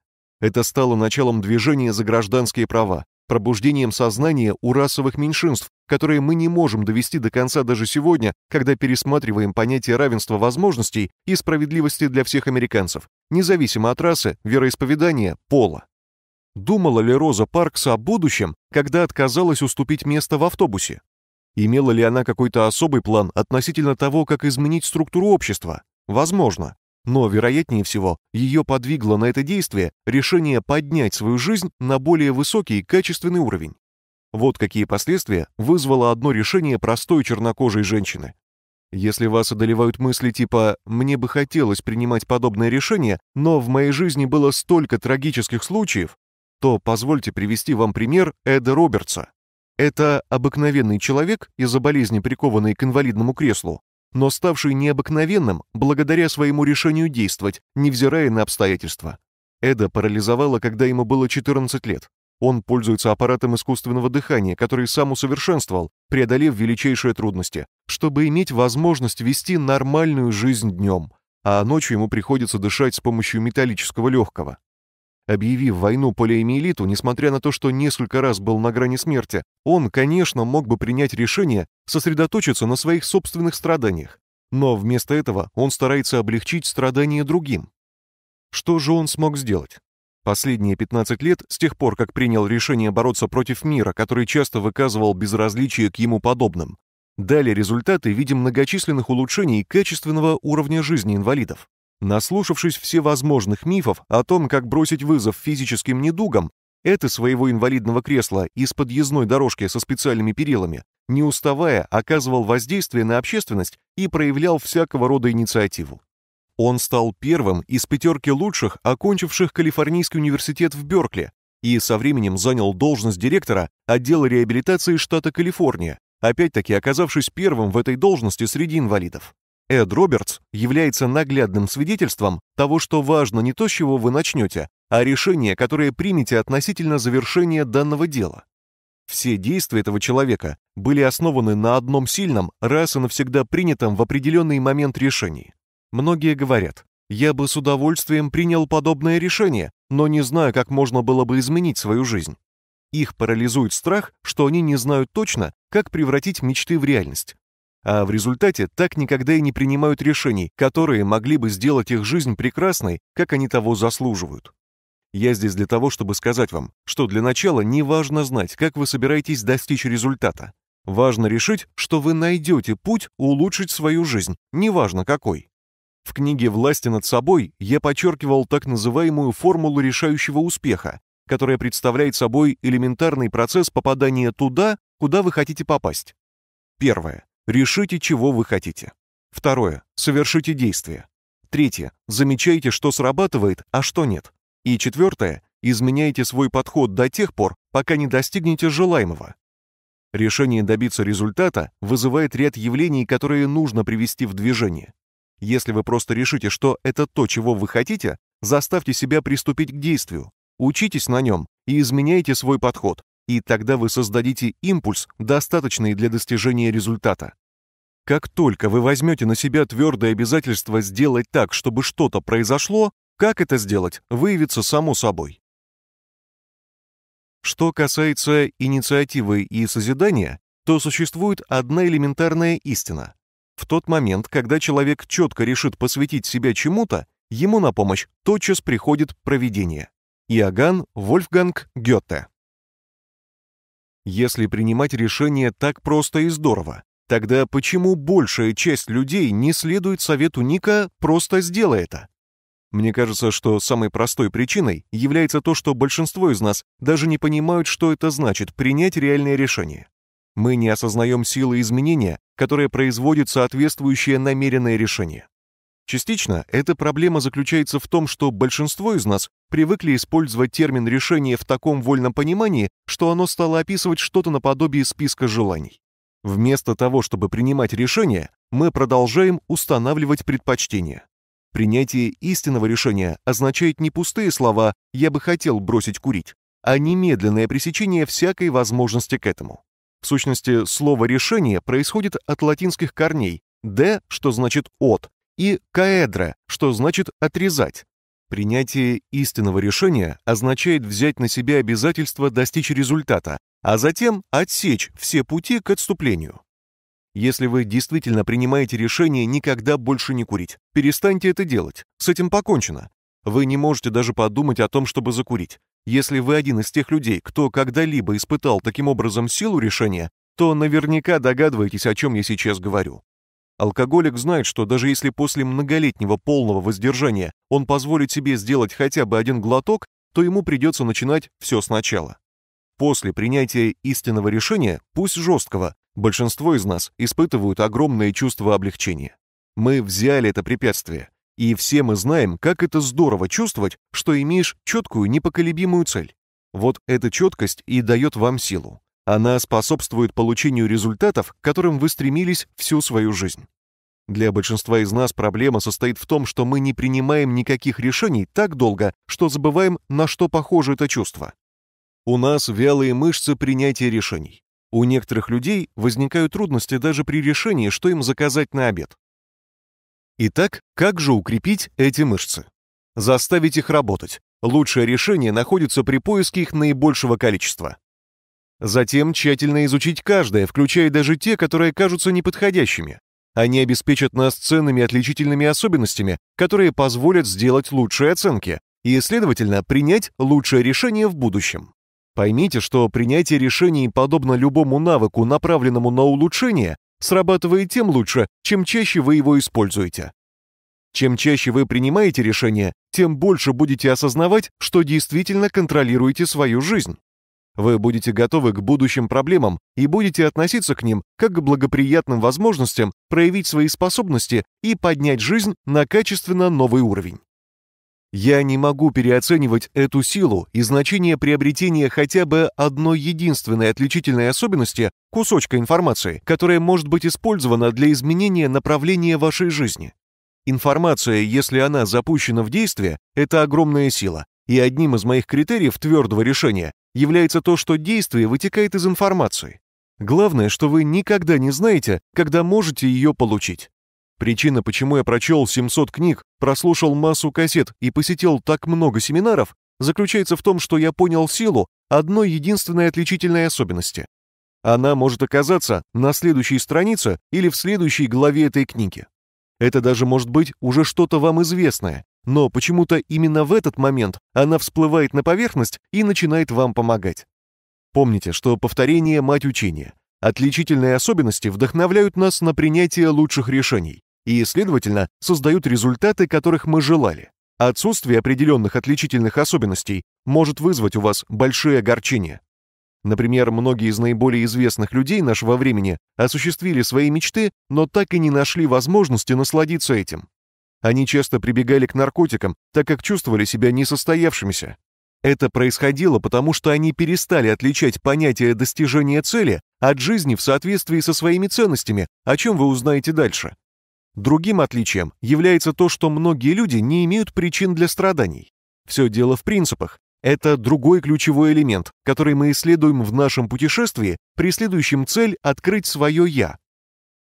Это стало началом движения за гражданские права, пробуждением сознания у расовых меньшинств, которые мы не можем довести до конца даже сегодня, когда пересматриваем понятие равенства возможностей и справедливости для всех американцев, независимо от расы, вероисповедания, пола. Думала ли Роза Паркс о будущем, когда отказалась уступить место в автобусе? Имела ли она какой-то особый план относительно того, как изменить структуру общества? Возможно. Но, вероятнее всего, ее подвигло на это действие решение поднять свою жизнь на более высокий качественный уровень. Вот какие последствия вызвало одно решение простой чернокожей женщины. Если вас одолевают мысли типа «мне бы хотелось принимать подобное решение, но в моей жизни было столько трагических случаев», то позвольте привести вам пример Эда Робертса. Это обыкновенный человек из-за болезни, прикованный к инвалидному креслу, но ставший необыкновенным благодаря своему решению действовать, невзирая на обстоятельства. Эда парализовала, когда ему было 14 лет. Он пользуется аппаратом искусственного дыхания, который сам усовершенствовал, преодолев величайшие трудности, чтобы иметь возможность вести нормальную жизнь днем, а ночью ему приходится дышать с помощью металлического легкого. Объявив войну полиэмиелиту, несмотря на то, что несколько раз был на грани смерти, он, конечно, мог бы принять решение сосредоточиться на своих собственных страданиях, но вместо этого он старается облегчить страдания другим. Что же он смог сделать? Последние 15 лет, с тех пор, как принял решение бороться против мира, который часто выказывал безразличие к ему подобным, дали результаты в виде многочисленных улучшений качественного уровня жизни инвалидов. Наслушавшись всевозможных мифов о том, как бросить вызов физическим недугам, это своего инвалидного кресла из подъездной дорожки со специальными перилами не уставая, оказывал воздействие на общественность и проявлял всякого рода инициативу. Он стал первым из пятерки лучших, окончивших Калифорнийский университет в Беркли, и со временем занял должность директора отдела реабилитации штата Калифорния, опять-таки оказавшись первым в этой должности среди инвалидов. Эд Робертс является наглядным свидетельством того, что важно не то, с чего вы начнете, а решение, которое примете относительно завершения данного дела. Все действия этого человека были основаны на одном сильном, раз и навсегда принятом в определенный момент решении. Многие говорят, я бы с удовольствием принял подобное решение, но не знаю, как можно было бы изменить свою жизнь. Их парализует страх, что они не знают точно, как превратить мечты в реальность. А в результате так никогда и не принимают решений, которые могли бы сделать их жизнь прекрасной, как они того заслуживают. Я здесь для того, чтобы сказать вам, что для начала не важно знать, как вы собираетесь достичь результата. Важно решить, что вы найдете путь улучшить свою жизнь, неважно какой. В книге «Власти над собой» я подчеркивал так называемую формулу решающего успеха, которая представляет собой элементарный процесс попадания туда, куда вы хотите попасть. Первое. Решите, чего вы хотите. Второе. Совершите действие. Третье. Замечайте, что срабатывает, а что нет. И четвертое – изменяйте свой подход до тех пор, пока не достигнете желаемого. Решение добиться результата вызывает ряд явлений, которые нужно привести в движение. Если вы просто решите, что это то, чего вы хотите, заставьте себя приступить к действию, учитесь на нем и изменяйте свой подход, и тогда вы создадите импульс, достаточный для достижения результата. Как только вы возьмете на себя твердое обязательство сделать так, чтобы что-то произошло, как это сделать, выявится само собой. Что касается инициативы и созидания, то существует одна элементарная истина. В тот момент, когда человек четко решит посвятить себя чему-то, ему на помощь тотчас приходит провидение. Иоганн Вольфганг Гёте. Если принимать решение так просто и здорово, тогда почему большая часть людей не следует совету Ника «просто сделай это»? Мне кажется, что самой простой причиной является то, что большинство из нас даже не понимают, что это значит принять реальное решение. Мы не осознаем силы изменения, которые производит соответствующее намеренное решение. Частично эта проблема заключается в том, что большинство из нас привыкли использовать термин «решение» в таком вольном понимании, что оно стало описывать что-то наподобие списка желаний. Вместо того, чтобы принимать решения, мы продолжаем устанавливать предпочтения. Принятие истинного решения означает не пустые слова «я бы хотел бросить курить», а немедленное пресечение всякой возможности к этому. В сущности, слово «решение» происходит от латинских корней «de», что значит «от», и «каэдра», что значит «отрезать». Принятие истинного решения означает взять на себя обязательство достичь результата, а затем отсечь все пути к отступлению. Если вы действительно принимаете решение никогда больше не курить, перестаньте это делать. С этим покончено. Вы не можете даже подумать о том, чтобы закурить. Если вы один из тех людей, кто когда-либо испытал таким образом силу решения, то наверняка догадываетесь, о чем я сейчас говорю. Алкоголик знает, что даже если после многолетнего полного воздержания он позволит себе сделать хотя бы один глоток, то ему придется начинать все сначала. После принятия истинного решения, пусть жесткого, Большинство из нас испытывают огромное чувство облегчения. Мы взяли это препятствие, и все мы знаем, как это здорово чувствовать, что имеешь четкую, непоколебимую цель. Вот эта четкость и дает вам силу. Она способствует получению результатов, к которым вы стремились всю свою жизнь. Для большинства из нас проблема состоит в том, что мы не принимаем никаких решений так долго, что забываем, на что похоже это чувство. У нас вялые мышцы принятия решений. У некоторых людей возникают трудности даже при решении, что им заказать на обед. Итак, как же укрепить эти мышцы? Заставить их работать. Лучшее решение находится при поиске их наибольшего количества. Затем тщательно изучить каждое, включая даже те, которые кажутся неподходящими. Они обеспечат нас ценными отличительными особенностями, которые позволят сделать лучшие оценки и, следовательно, принять лучшее решение в будущем. Поймите, что принятие решений, подобно любому навыку, направленному на улучшение, срабатывает тем лучше, чем чаще вы его используете. Чем чаще вы принимаете решения, тем больше будете осознавать, что действительно контролируете свою жизнь. Вы будете готовы к будущим проблемам и будете относиться к ним как к благоприятным возможностям проявить свои способности и поднять жизнь на качественно новый уровень. Я не могу переоценивать эту силу и значение приобретения хотя бы одной единственной отличительной особенности кусочка информации, которая может быть использована для изменения направления вашей жизни. Информация, если она запущена в действие, это огромная сила. И одним из моих критериев твердого решения является то, что действие вытекает из информации. Главное, что вы никогда не знаете, когда можете ее получить. Причина, почему я прочел 700 книг, прослушал массу кассет и посетил так много семинаров, заключается в том, что я понял силу одной единственной отличительной особенности. Она может оказаться на следующей странице или в следующей главе этой книги. Это даже может быть уже что-то вам известное, но почему-то именно в этот момент она всплывает на поверхность и начинает вам помогать. Помните, что повторение – мать учения. Отличительные особенности вдохновляют нас на принятие лучших решений и, следовательно, создают результаты, которых мы желали. Отсутствие определенных отличительных особенностей может вызвать у вас большие огорчения. Например, многие из наиболее известных людей нашего времени осуществили свои мечты, но так и не нашли возможности насладиться этим. Они часто прибегали к наркотикам, так как чувствовали себя несостоявшимися. Это происходило потому, что они перестали отличать понятие достижения цели от жизни в соответствии со своими ценностями, о чем вы узнаете дальше. Другим отличием является то, что многие люди не имеют причин для страданий. Все дело в принципах. Это другой ключевой элемент, который мы исследуем в нашем путешествии, преследующим цель открыть свое «я».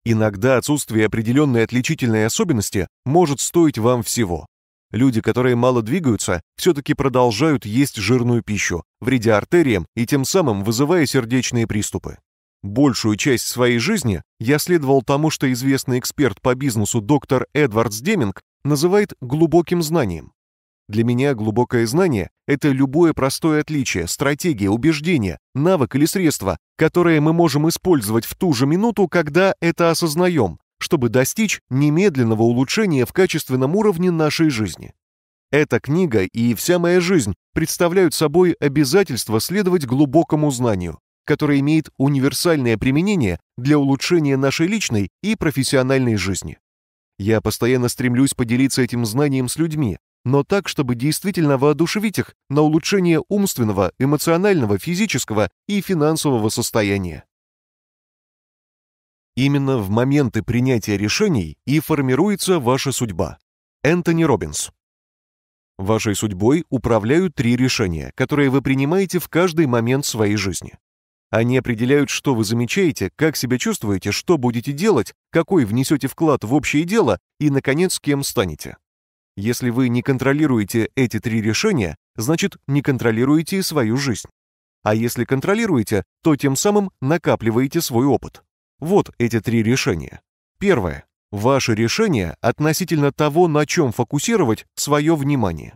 Иногда отсутствие определенной отличительной особенности может стоить вам всего. Люди, которые мало двигаются, все-таки продолжают есть жирную пищу, вредя артериям и тем самым вызывая сердечные приступы. Большую часть своей жизни я следовал тому, что известный эксперт по бизнесу доктор Эдвардс Деминг называет глубоким знанием. Для меня глубокое знание — это любое простое отличие, стратегия, убеждение, навык или средство, которое мы можем использовать в ту же минуту, когда это осознаем, чтобы достичь немедленного улучшения в качественном уровне нашей жизни. Эта книга и вся моя жизнь представляют собой обязательство следовать глубокому знанию, которое имеет универсальное применение для улучшения нашей личной и профессиональной жизни. Я постоянно стремлюсь поделиться этим знанием с людьми, но так, чтобы действительно воодушевить их на улучшение умственного, эмоционального, физического и финансового состояния. Именно в моменты принятия решений и формируется ваша судьба. Энтони Робинс. Вашей судьбой управляют три решения, которые вы принимаете в каждый момент своей жизни. Они определяют, что вы замечаете, как себя чувствуете, что будете делать, какой внесете вклад в общее дело и, наконец, кем станете. Если вы не контролируете эти три решения, значит, не контролируете и свою жизнь. А если контролируете, то тем самым накапливаете свой опыт. Вот эти три решения. Первое. Ваше решение относительно того, на чем фокусировать свое внимание.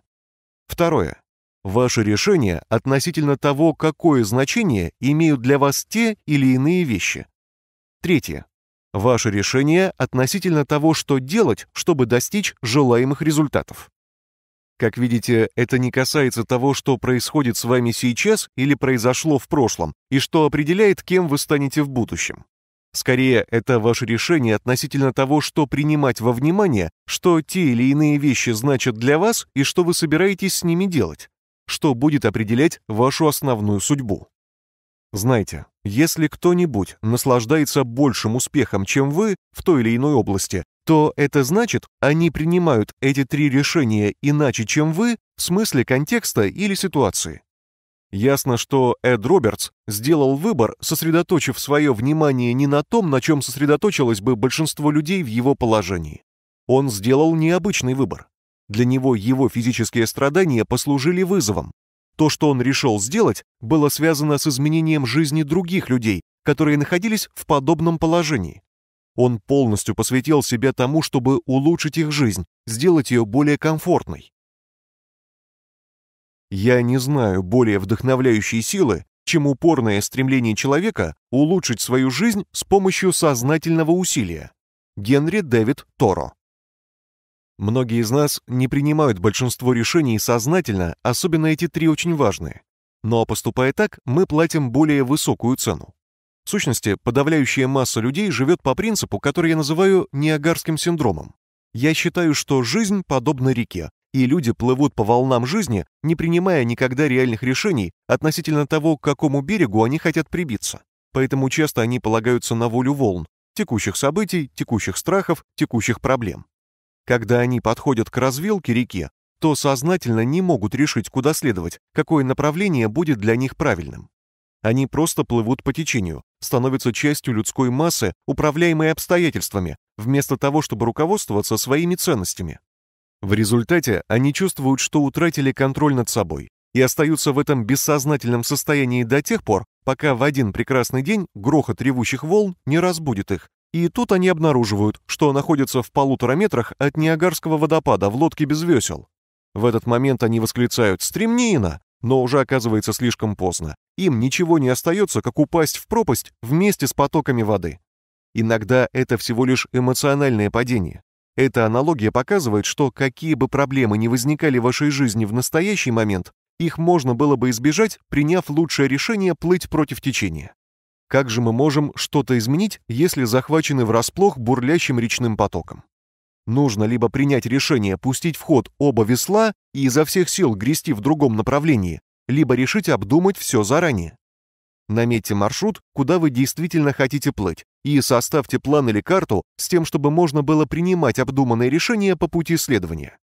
Второе. Ваше решение относительно того, какое значение имеют для вас те или иные вещи. Третье. Ваше решение относительно того, что делать, чтобы достичь желаемых результатов. Как видите, это не касается того, что происходит с вами сейчас или произошло в прошлом, и что определяет, кем вы станете в будущем. Скорее, это ваше решение относительно того, что принимать во внимание, что те или иные вещи значат для вас и что вы собираетесь с ними делать что будет определять вашу основную судьбу. Знаете, если кто-нибудь наслаждается большим успехом, чем вы в той или иной области, то это значит, они принимают эти три решения иначе, чем вы, в смысле контекста или ситуации. Ясно, что Эд Робертс сделал выбор, сосредоточив свое внимание не на том, на чем сосредоточилось бы большинство людей в его положении. Он сделал необычный выбор. Для него его физические страдания послужили вызовом. То, что он решил сделать, было связано с изменением жизни других людей, которые находились в подобном положении. Он полностью посвятил себя тому, чтобы улучшить их жизнь, сделать ее более комфортной. Я не знаю более вдохновляющей силы, чем упорное стремление человека улучшить свою жизнь с помощью сознательного усилия. Генри Дэвид Торо Многие из нас не принимают большинство решений сознательно, особенно эти три очень важные. Но ну, а поступая так, мы платим более высокую цену. В сущности, подавляющая масса людей живет по принципу, который я называю неагарским синдромом. Я считаю, что жизнь подобна реке, и люди плывут по волнам жизни, не принимая никогда реальных решений относительно того, к какому берегу они хотят прибиться. Поэтому часто они полагаются на волю волн, текущих событий, текущих страхов, текущих проблем. Когда они подходят к развилке реки, то сознательно не могут решить, куда следовать, какое направление будет для них правильным. Они просто плывут по течению, становятся частью людской массы, управляемой обстоятельствами, вместо того, чтобы руководствоваться своими ценностями. В результате они чувствуют, что утратили контроль над собой и остаются в этом бессознательном состоянии до тех пор, пока в один прекрасный день грохот ревущих волн не разбудит их, и тут они обнаруживают, что находятся в полутора метрах от Ниагарского водопада в лодке без весел. В этот момент они восклицают «Стремнина!», но уже оказывается слишком поздно. Им ничего не остается, как упасть в пропасть вместе с потоками воды. Иногда это всего лишь эмоциональное падение. Эта аналогия показывает, что какие бы проблемы ни возникали в вашей жизни в настоящий момент, их можно было бы избежать, приняв лучшее решение плыть против течения. Как же мы можем что-то изменить, если захвачены врасплох бурлящим речным потоком? Нужно либо принять решение пустить в ход оба весла и изо всех сил грести в другом направлении, либо решить обдумать все заранее. Наметьте маршрут, куда вы действительно хотите плыть, и составьте план или карту с тем, чтобы можно было принимать обдуманные решения по пути исследования.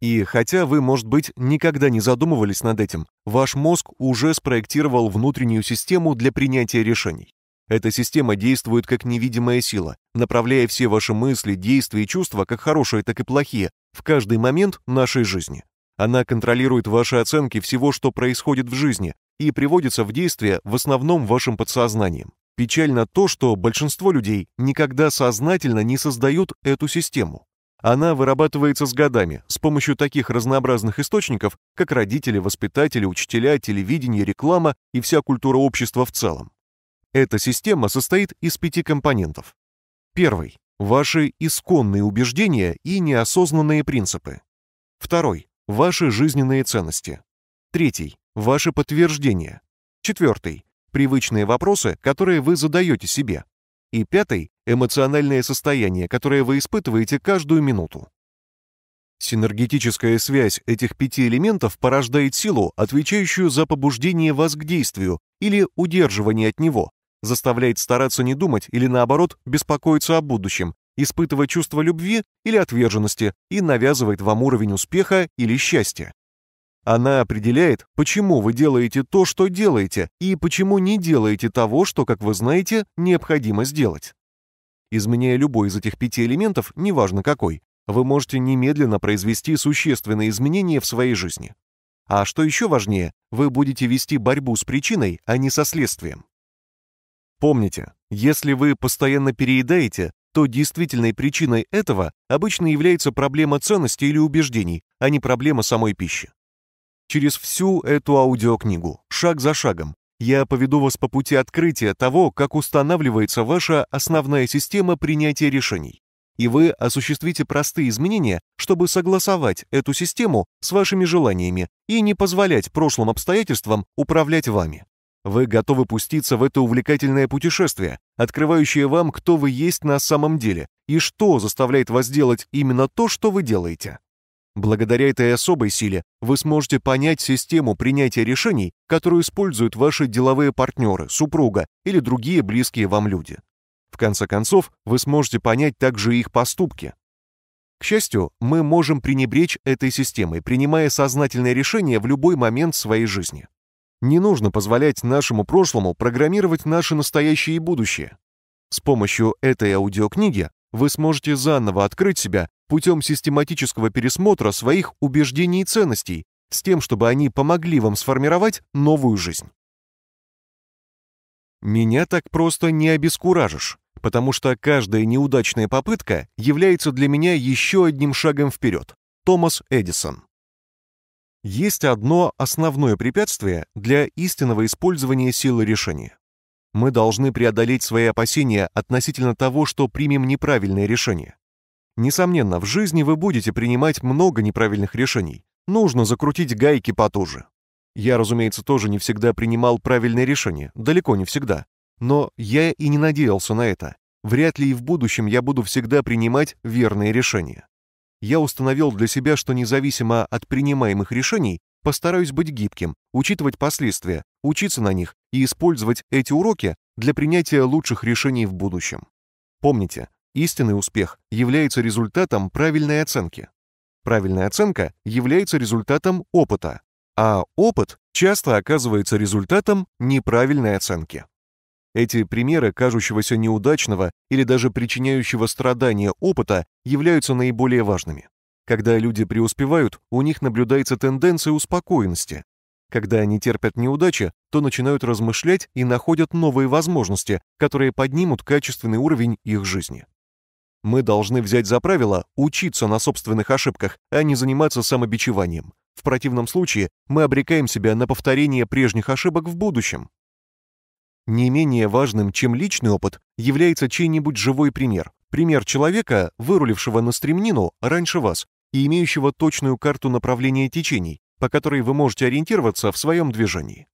И хотя вы, может быть, никогда не задумывались над этим, ваш мозг уже спроектировал внутреннюю систему для принятия решений. Эта система действует как невидимая сила, направляя все ваши мысли, действия и чувства, как хорошие, так и плохие, в каждый момент нашей жизни. Она контролирует ваши оценки всего, что происходит в жизни, и приводится в действие в основном вашим подсознанием. Печально то, что большинство людей никогда сознательно не создают эту систему. Она вырабатывается с годами с помощью таких разнообразных источников, как родители, воспитатели, учителя, телевидение, реклама и вся культура общества в целом. Эта система состоит из пяти компонентов. Первый – ваши исконные убеждения и неосознанные принципы. Второй – ваши жизненные ценности. Третий – ваши подтверждения. Четвертый – привычные вопросы, которые вы задаете себе. И пятый – эмоциональное состояние, которое вы испытываете каждую минуту. Синергетическая связь этих пяти элементов порождает силу, отвечающую за побуждение вас к действию или удерживание от него, заставляет стараться не думать или, наоборот, беспокоиться о будущем, испытывать чувство любви или отверженности и навязывает вам уровень успеха или счастья. Она определяет, почему вы делаете то, что делаете, и почему не делаете того, что, как вы знаете, необходимо сделать. Изменяя любой из этих пяти элементов, неважно какой, вы можете немедленно произвести существенные изменения в своей жизни. А что еще важнее, вы будете вести борьбу с причиной, а не со следствием. Помните, если вы постоянно переедаете, то действительной причиной этого обычно является проблема ценностей или убеждений, а не проблема самой пищи через всю эту аудиокнигу, шаг за шагом. Я поведу вас по пути открытия того, как устанавливается ваша основная система принятия решений. И вы осуществите простые изменения, чтобы согласовать эту систему с вашими желаниями и не позволять прошлым обстоятельствам управлять вами. Вы готовы пуститься в это увлекательное путешествие, открывающее вам, кто вы есть на самом деле и что заставляет вас делать именно то, что вы делаете. Благодаря этой особой силе вы сможете понять систему принятия решений, которую используют ваши деловые партнеры, супруга или другие близкие вам люди. В конце концов, вы сможете понять также их поступки. К счастью, мы можем пренебречь этой системой, принимая сознательное решение в любой момент своей жизни. Не нужно позволять нашему прошлому программировать наше настоящее и будущее. С помощью этой аудиокниги вы сможете заново открыть себя путем систематического пересмотра своих убеждений и ценностей, с тем, чтобы они помогли вам сформировать новую жизнь. Меня так просто не обескуражишь, потому что каждая неудачная попытка является для меня еще одним шагом вперед. Томас Эдисон. Есть одно основное препятствие для истинного использования силы решения. Мы должны преодолеть свои опасения относительно того, что примем неправильное решение. Несомненно, в жизни вы будете принимать много неправильных решений. Нужно закрутить гайки потуже. Я, разумеется, тоже не всегда принимал правильные решения, далеко не всегда. Но я и не надеялся на это. Вряд ли и в будущем я буду всегда принимать верные решения. Я установил для себя, что независимо от принимаемых решений, постараюсь быть гибким, учитывать последствия, учиться на них и использовать эти уроки для принятия лучших решений в будущем. Помните, Истинный успех является результатом правильной оценки. Правильная оценка является результатом опыта, а опыт часто оказывается результатом неправильной оценки. Эти примеры кажущегося неудачного или даже причиняющего страдания опыта являются наиболее важными. Когда люди преуспевают, у них наблюдается тенденция успокоенности. Когда они терпят неудачи, то начинают размышлять и находят новые возможности, которые поднимут качественный уровень их жизни. Мы должны взять за правило учиться на собственных ошибках, а не заниматься самобичеванием. В противном случае мы обрекаем себя на повторение прежних ошибок в будущем. Не менее важным, чем личный опыт, является чей-нибудь живой пример. Пример человека, вырулившего на стремнину раньше вас и имеющего точную карту направления течений, по которой вы можете ориентироваться в своем движении.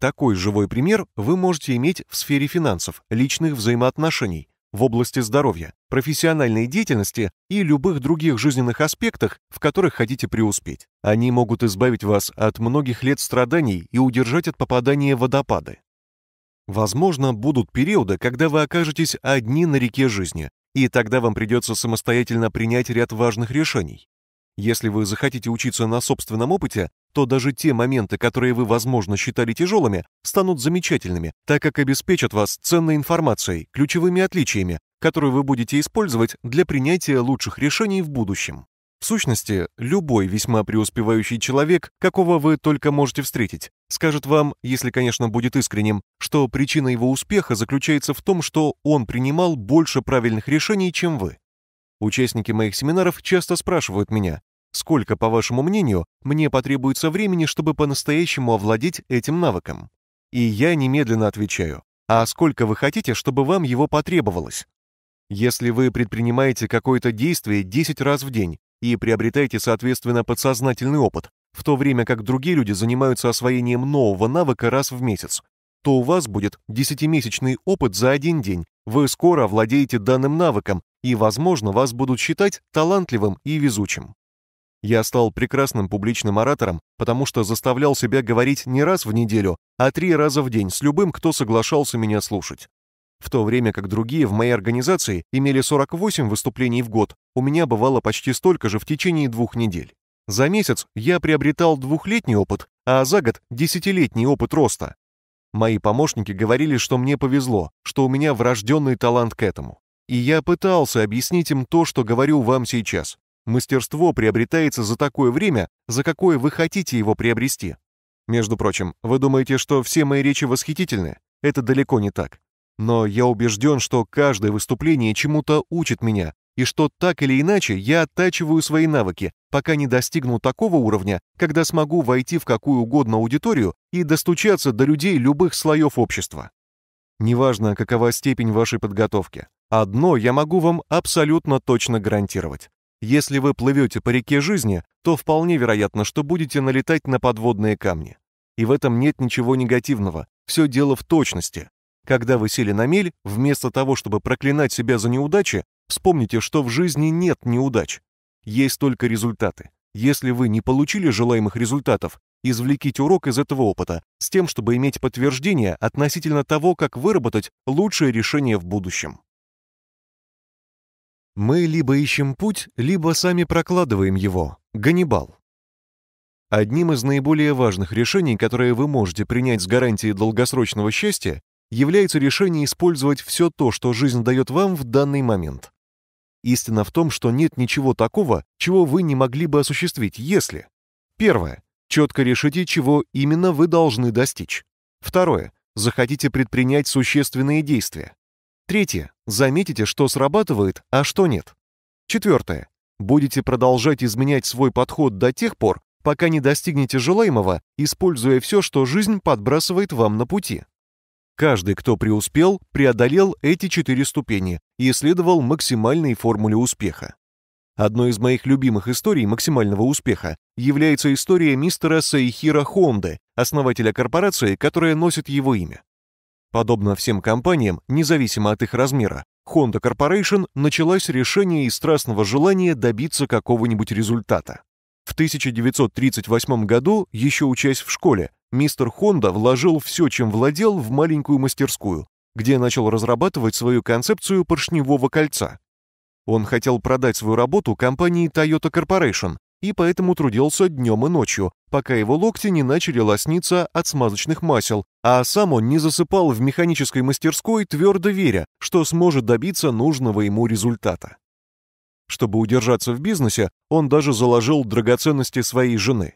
Такой живой пример вы можете иметь в сфере финансов, личных взаимоотношений, в области здоровья, профессиональной деятельности и любых других жизненных аспектах, в которых хотите преуспеть. Они могут избавить вас от многих лет страданий и удержать от попадания в водопады. Возможно, будут периоды, когда вы окажетесь одни на реке жизни, и тогда вам придется самостоятельно принять ряд важных решений. Если вы захотите учиться на собственном опыте, то даже те моменты, которые вы, возможно, считали тяжелыми, станут замечательными, так как обеспечат вас ценной информацией, ключевыми отличиями, которые вы будете использовать для принятия лучших решений в будущем. В сущности, любой весьма преуспевающий человек, какого вы только можете встретить, скажет вам, если, конечно, будет искренним, что причина его успеха заключается в том, что он принимал больше правильных решений, чем вы. Участники моих семинаров часто спрашивают меня, Сколько, по вашему мнению, мне потребуется времени, чтобы по-настоящему овладеть этим навыком? И я немедленно отвечаю, а сколько вы хотите, чтобы вам его потребовалось? Если вы предпринимаете какое-то действие 10 раз в день и приобретаете, соответственно, подсознательный опыт, в то время как другие люди занимаются освоением нового навыка раз в месяц, то у вас будет 10-месячный опыт за один день, вы скоро овладеете данным навыком и, возможно, вас будут считать талантливым и везучим. Я стал прекрасным публичным оратором, потому что заставлял себя говорить не раз в неделю, а три раза в день с любым, кто соглашался меня слушать. В то время как другие в моей организации имели 48 выступлений в год, у меня бывало почти столько же в течение двух недель. За месяц я приобретал двухлетний опыт, а за год – десятилетний опыт роста. Мои помощники говорили, что мне повезло, что у меня врожденный талант к этому. И я пытался объяснить им то, что говорю вам сейчас, Мастерство приобретается за такое время, за какое вы хотите его приобрести. Между прочим, вы думаете, что все мои речи восхитительны? Это далеко не так. Но я убежден, что каждое выступление чему-то учит меня, и что так или иначе я оттачиваю свои навыки, пока не достигну такого уровня, когда смогу войти в какую угодно аудиторию и достучаться до людей любых слоев общества. Неважно, какова степень вашей подготовки, одно я могу вам абсолютно точно гарантировать. Если вы плывете по реке жизни, то вполне вероятно, что будете налетать на подводные камни. И в этом нет ничего негативного, все дело в точности. Когда вы сели на мель, вместо того, чтобы проклинать себя за неудачи, вспомните, что в жизни нет неудач. Есть только результаты. Если вы не получили желаемых результатов, извлеките урок из этого опыта с тем, чтобы иметь подтверждение относительно того, как выработать лучшее решение в будущем. Мы либо ищем путь, либо сами прокладываем его. Ганнибал. Одним из наиболее важных решений, которое вы можете принять с гарантией долгосрочного счастья, является решение использовать все то, что жизнь дает вам в данный момент. Истина в том, что нет ничего такого, чего вы не могли бы осуществить, если... Первое. Четко решите, чего именно вы должны достичь. Второе. Захотите предпринять существенные действия. Третье. Заметите, что срабатывает, а что нет. Четвертое. Будете продолжать изменять свой подход до тех пор, пока не достигнете желаемого, используя все, что жизнь подбрасывает вам на пути. Каждый, кто преуспел, преодолел эти четыре ступени и исследовал максимальной формуле успеха. Одной из моих любимых историй максимального успеха является история мистера Сайхира Хонды, основателя корпорации, которая носит его имя. Подобно всем компаниям, независимо от их размера, Honda Corporation началась решение из страстного желания добиться какого-нибудь результата. В 1938 году, еще учась в школе, мистер Хонда вложил все, чем владел, в маленькую мастерскую, где начал разрабатывать свою концепцию поршневого кольца. Он хотел продать свою работу компании Toyota Corporation, и поэтому трудился днем и ночью, пока его локти не начали лосниться от смазочных масел, а сам он не засыпал в механической мастерской, твердо веря, что сможет добиться нужного ему результата. Чтобы удержаться в бизнесе, он даже заложил драгоценности своей жены.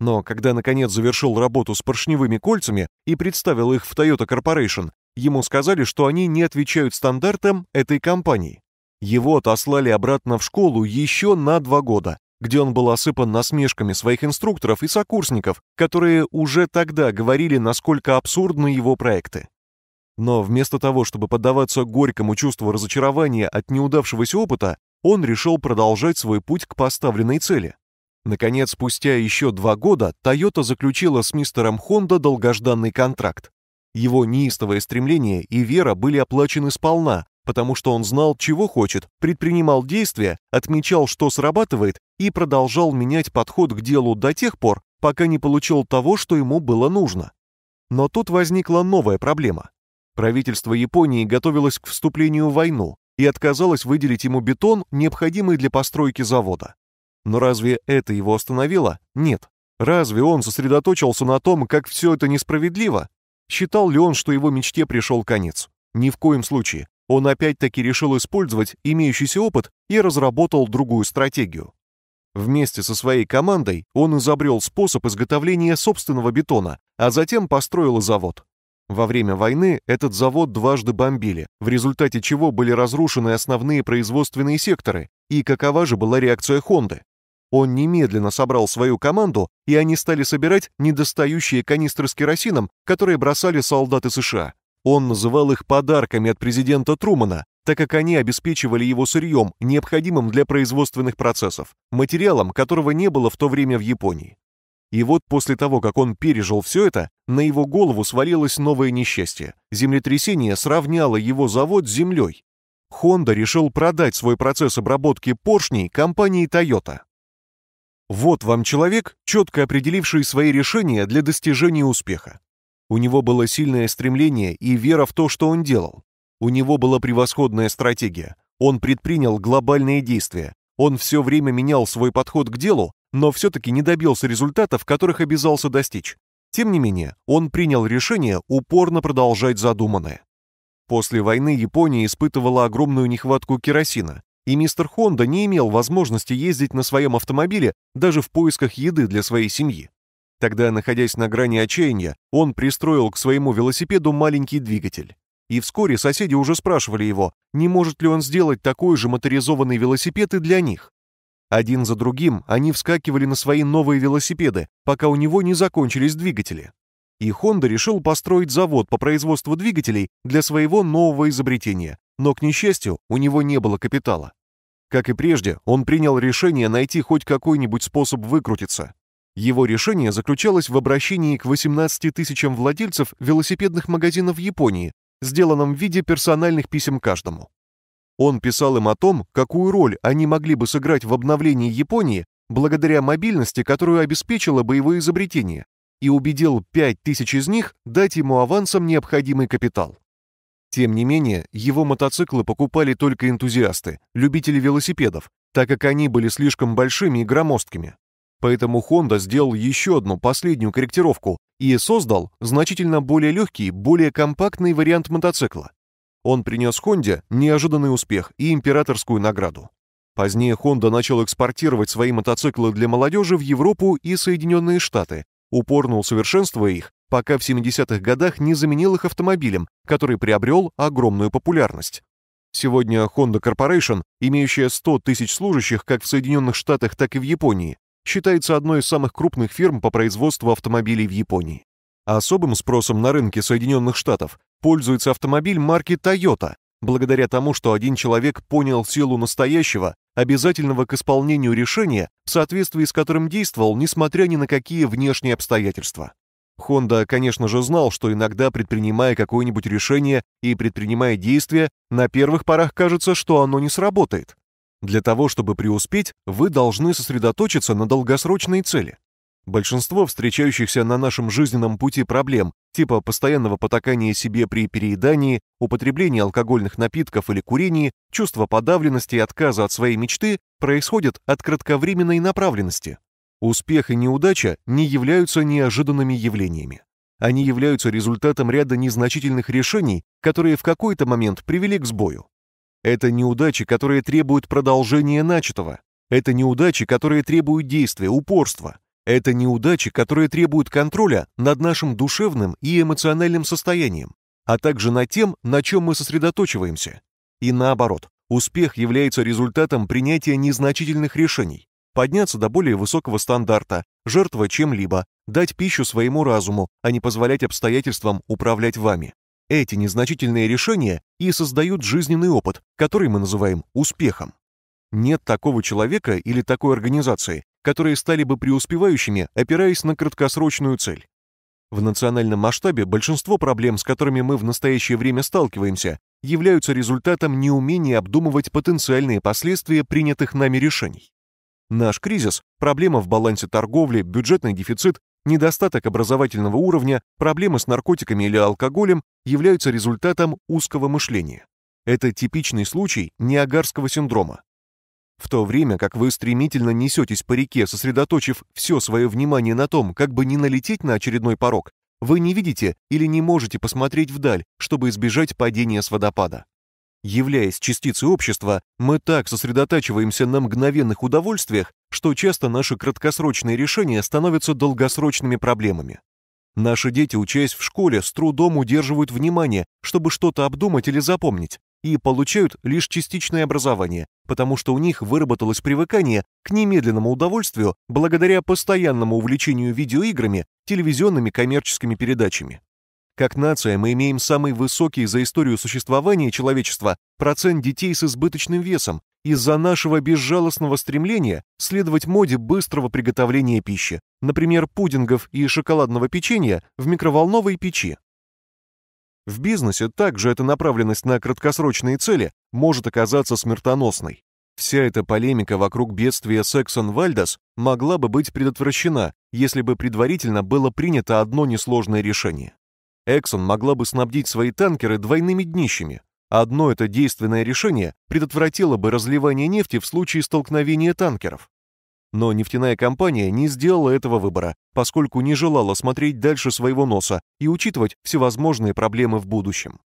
Но когда, наконец, завершил работу с поршневыми кольцами и представил их в Toyota Corporation, ему сказали, что они не отвечают стандартам этой компании. Его отослали обратно в школу еще на два года, где он был осыпан насмешками своих инструкторов и сокурсников, которые уже тогда говорили, насколько абсурдны его проекты. Но вместо того, чтобы поддаваться горькому чувству разочарования от неудавшегося опыта, он решил продолжать свой путь к поставленной цели. Наконец, спустя еще два года, Toyota заключила с мистером Хонда долгожданный контракт. Его неистовое стремление и вера были оплачены сполна, потому что он знал, чего хочет, предпринимал действия, отмечал, что срабатывает, и продолжал менять подход к делу до тех пор, пока не получил того, что ему было нужно. Но тут возникла новая проблема. Правительство Японии готовилось к вступлению в войну и отказалось выделить ему бетон, необходимый для постройки завода. Но разве это его остановило? Нет. Разве он сосредоточился на том, как все это несправедливо? Считал ли он, что его мечте пришел конец? Ни в коем случае. Он опять-таки решил использовать имеющийся опыт и разработал другую стратегию. Вместе со своей командой он изобрел способ изготовления собственного бетона, а затем построил завод. Во время войны этот завод дважды бомбили, в результате чего были разрушены основные производственные секторы, и какова же была реакция Хонды. Он немедленно собрал свою команду, и они стали собирать недостающие канистры с керосином, которые бросали солдаты США. Он называл их подарками от президента Трумана, так как они обеспечивали его сырьем, необходимым для производственных процессов, материалом, которого не было в то время в Японии. И вот после того, как он пережил все это, на его голову свалилось новое несчастье. Землетрясение сравняло его завод с землей. Honda решил продать свой процесс обработки поршней компании Toyota. Вот вам человек, четко определивший свои решения для достижения успеха. У него было сильное стремление и вера в то, что он делал. У него была превосходная стратегия. Он предпринял глобальные действия. Он все время менял свой подход к делу, но все-таки не добился результатов, которых обязался достичь. Тем не менее, он принял решение упорно продолжать задуманное. После войны Япония испытывала огромную нехватку керосина, и мистер Хонда не имел возможности ездить на своем автомобиле даже в поисках еды для своей семьи. Тогда, находясь на грани отчаяния, он пристроил к своему велосипеду маленький двигатель. И вскоре соседи уже спрашивали его, не может ли он сделать такой же моторизованный велосипед и для них. Один за другим они вскакивали на свои новые велосипеды, пока у него не закончились двигатели. И Honda решил построить завод по производству двигателей для своего нового изобретения, но, к несчастью, у него не было капитала. Как и прежде, он принял решение найти хоть какой-нибудь способ выкрутиться. Его решение заключалось в обращении к 18 тысячам владельцев велосипедных магазинов Японии, сделанном в виде персональных писем каждому. Он писал им о том, какую роль они могли бы сыграть в обновлении Японии благодаря мобильности, которую обеспечило бы его изобретение, и убедил 5 тысяч из них дать ему авансом необходимый капитал. Тем не менее, его мотоциклы покупали только энтузиасты, любители велосипедов, так как они были слишком большими и громоздкими. Поэтому Honda сделал еще одну последнюю корректировку и создал значительно более легкий, более компактный вариант мотоцикла. Он принес Honda неожиданный успех и императорскую награду. Позднее Honda начал экспортировать свои мотоциклы для молодежи в Европу и Соединенные Штаты, упорно усовершенствуя их, пока в 70-х годах не заменил их автомобилем, который приобрел огромную популярность. Сегодня Honda Corporation, имеющая 100 тысяч служащих как в Соединенных Штатах, так и в Японии, считается одной из самых крупных фирм по производству автомобилей в Японии. А особым спросом на рынке Соединенных Штатов пользуется автомобиль марки Toyota, благодаря тому, что один человек понял силу настоящего, обязательного к исполнению решения, в соответствии с которым действовал, несмотря ни на какие внешние обстоятельства. Хонда, конечно же, знал, что иногда, предпринимая какое-нибудь решение и предпринимая действие, на первых порах кажется, что оно не сработает. Для того, чтобы преуспеть, вы должны сосредоточиться на долгосрочной цели. Большинство встречающихся на нашем жизненном пути проблем, типа постоянного потакания себе при переедании, употреблении алкогольных напитков или курении, чувства подавленности и отказа от своей мечты, происходят от кратковременной направленности. Успех и неудача не являются неожиданными явлениями. Они являются результатом ряда незначительных решений, которые в какой-то момент привели к сбою. Это неудачи, которые требуют продолжения начатого. Это неудачи, которые требуют действия, упорства. Это неудачи, которые требуют контроля над нашим душевным и эмоциональным состоянием, а также над тем, на чем мы сосредоточиваемся. И наоборот, успех является результатом принятия незначительных решений. Подняться до более высокого стандарта, жертва чем-либо, дать пищу своему разуму, а не позволять обстоятельствам управлять вами. Эти незначительные решения и создают жизненный опыт, который мы называем успехом. Нет такого человека или такой организации, которые стали бы преуспевающими, опираясь на краткосрочную цель. В национальном масштабе большинство проблем, с которыми мы в настоящее время сталкиваемся, являются результатом неумения обдумывать потенциальные последствия принятых нами решений. Наш кризис, проблема в балансе торговли, бюджетный дефицит недостаток образовательного уровня, проблемы с наркотиками или алкоголем являются результатом узкого мышления. Это типичный случай неагарского синдрома. В то время как вы стремительно несетесь по реке, сосредоточив все свое внимание на том, как бы не налететь на очередной порог, вы не видите или не можете посмотреть вдаль, чтобы избежать падения с водопада. Являясь частицей общества, мы так сосредотачиваемся на мгновенных удовольствиях, что часто наши краткосрочные решения становятся долгосрочными проблемами. Наши дети, учаясь в школе, с трудом удерживают внимание, чтобы что-то обдумать или запомнить, и получают лишь частичное образование, потому что у них выработалось привыкание к немедленному удовольствию благодаря постоянному увлечению видеоиграми, телевизионными коммерческими передачами. Как нация мы имеем самый высокий за историю существования человечества процент детей с избыточным весом, из-за нашего безжалостного стремления следовать моде быстрого приготовления пищи, например, пудингов и шоколадного печенья в микроволновой печи. В бизнесе также эта направленность на краткосрочные цели может оказаться смертоносной. Вся эта полемика вокруг бедствия Сексон-Вальдес могла бы быть предотвращена, если бы предварительно было принято одно несложное решение. Эксон могла бы снабдить свои танкеры двойными днищами, Одно это действенное решение предотвратило бы разливание нефти в случае столкновения танкеров. Но нефтяная компания не сделала этого выбора, поскольку не желала смотреть дальше своего носа и учитывать всевозможные проблемы в будущем.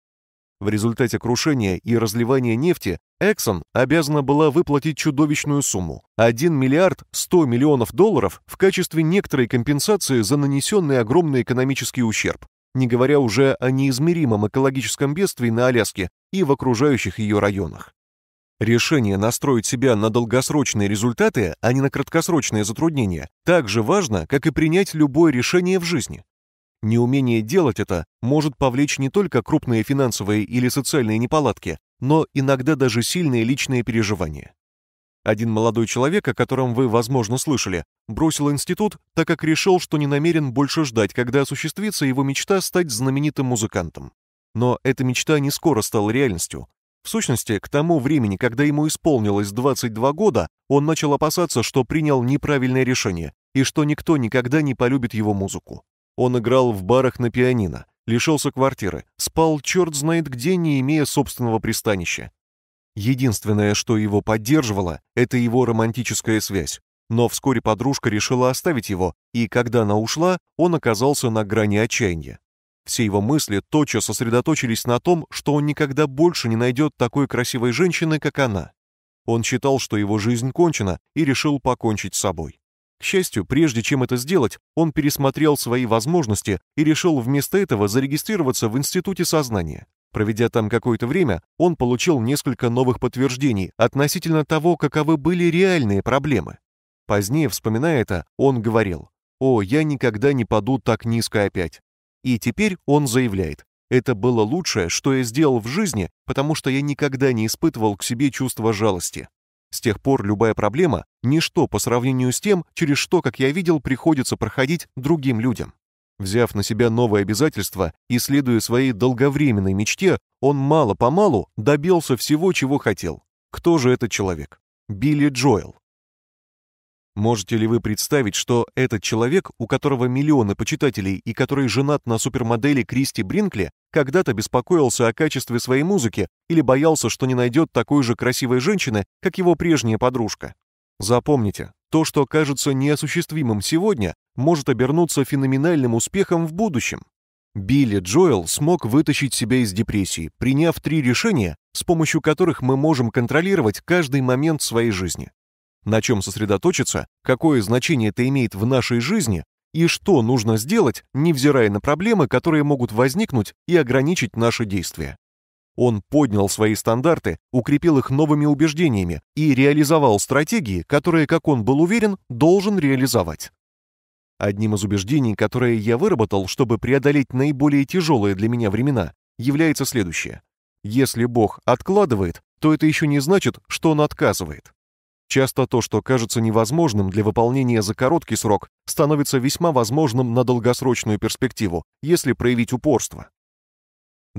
В результате крушения и разливания нефти Exxon обязана была выплатить чудовищную сумму – 1 миллиард 100 миллионов долларов в качестве некоторой компенсации за нанесенный огромный экономический ущерб, не говоря уже о неизмеримом экологическом бедствии на Аляске и в окружающих ее районах. Решение настроить себя на долгосрочные результаты, а не на краткосрочные затруднения, так же важно, как и принять любое решение в жизни. Неумение делать это может повлечь не только крупные финансовые или социальные неполадки, но иногда даже сильные личные переживания. Один молодой человек, о котором вы, возможно, слышали, бросил институт, так как решил, что не намерен больше ждать, когда осуществится его мечта стать знаменитым музыкантом. Но эта мечта не скоро стала реальностью. В сущности, к тому времени, когда ему исполнилось 22 года, он начал опасаться, что принял неправильное решение и что никто никогда не полюбит его музыку. Он играл в барах на пианино, лишился квартиры, спал черт знает где, не имея собственного пристанища, Единственное, что его поддерживало, это его романтическая связь. Но вскоре подружка решила оставить его, и когда она ушла, он оказался на грани отчаяния. Все его мысли тотчас сосредоточились на том, что он никогда больше не найдет такой красивой женщины, как она. Он считал, что его жизнь кончена, и решил покончить с собой. К счастью, прежде чем это сделать, он пересмотрел свои возможности и решил вместо этого зарегистрироваться в Институте сознания. Проведя там какое-то время, он получил несколько новых подтверждений относительно того, каковы были реальные проблемы. Позднее, вспоминая это, он говорил, «О, я никогда не паду так низко опять». И теперь он заявляет, «Это было лучшее, что я сделал в жизни, потому что я никогда не испытывал к себе чувства жалости». С тех пор любая проблема – ничто по сравнению с тем, через что, как я видел, приходится проходить другим людям. Взяв на себя новые обязательства и следуя своей долговременной мечте, он мало-помалу добился всего, чего хотел. Кто же этот человек? Билли Джоэл. Можете ли вы представить, что этот человек, у которого миллионы почитателей и который женат на супермодели Кристи Бринкли, когда-то беспокоился о качестве своей музыки или боялся, что не найдет такой же красивой женщины, как его прежняя подружка? Запомните, то, что кажется неосуществимым сегодня, может обернуться феноменальным успехом в будущем. Билли Джоэл смог вытащить себя из депрессии, приняв три решения, с помощью которых мы можем контролировать каждый момент своей жизни. На чем сосредоточиться, какое значение это имеет в нашей жизни и что нужно сделать, невзирая на проблемы, которые могут возникнуть и ограничить наши действия. Он поднял свои стандарты, укрепил их новыми убеждениями и реализовал стратегии, которые, как он был уверен, должен реализовать. Одним из убеждений, которые я выработал, чтобы преодолеть наиболее тяжелые для меня времена, является следующее. Если Бог откладывает, то это еще не значит, что Он отказывает. Часто то, что кажется невозможным для выполнения за короткий срок, становится весьма возможным на долгосрочную перспективу, если проявить упорство.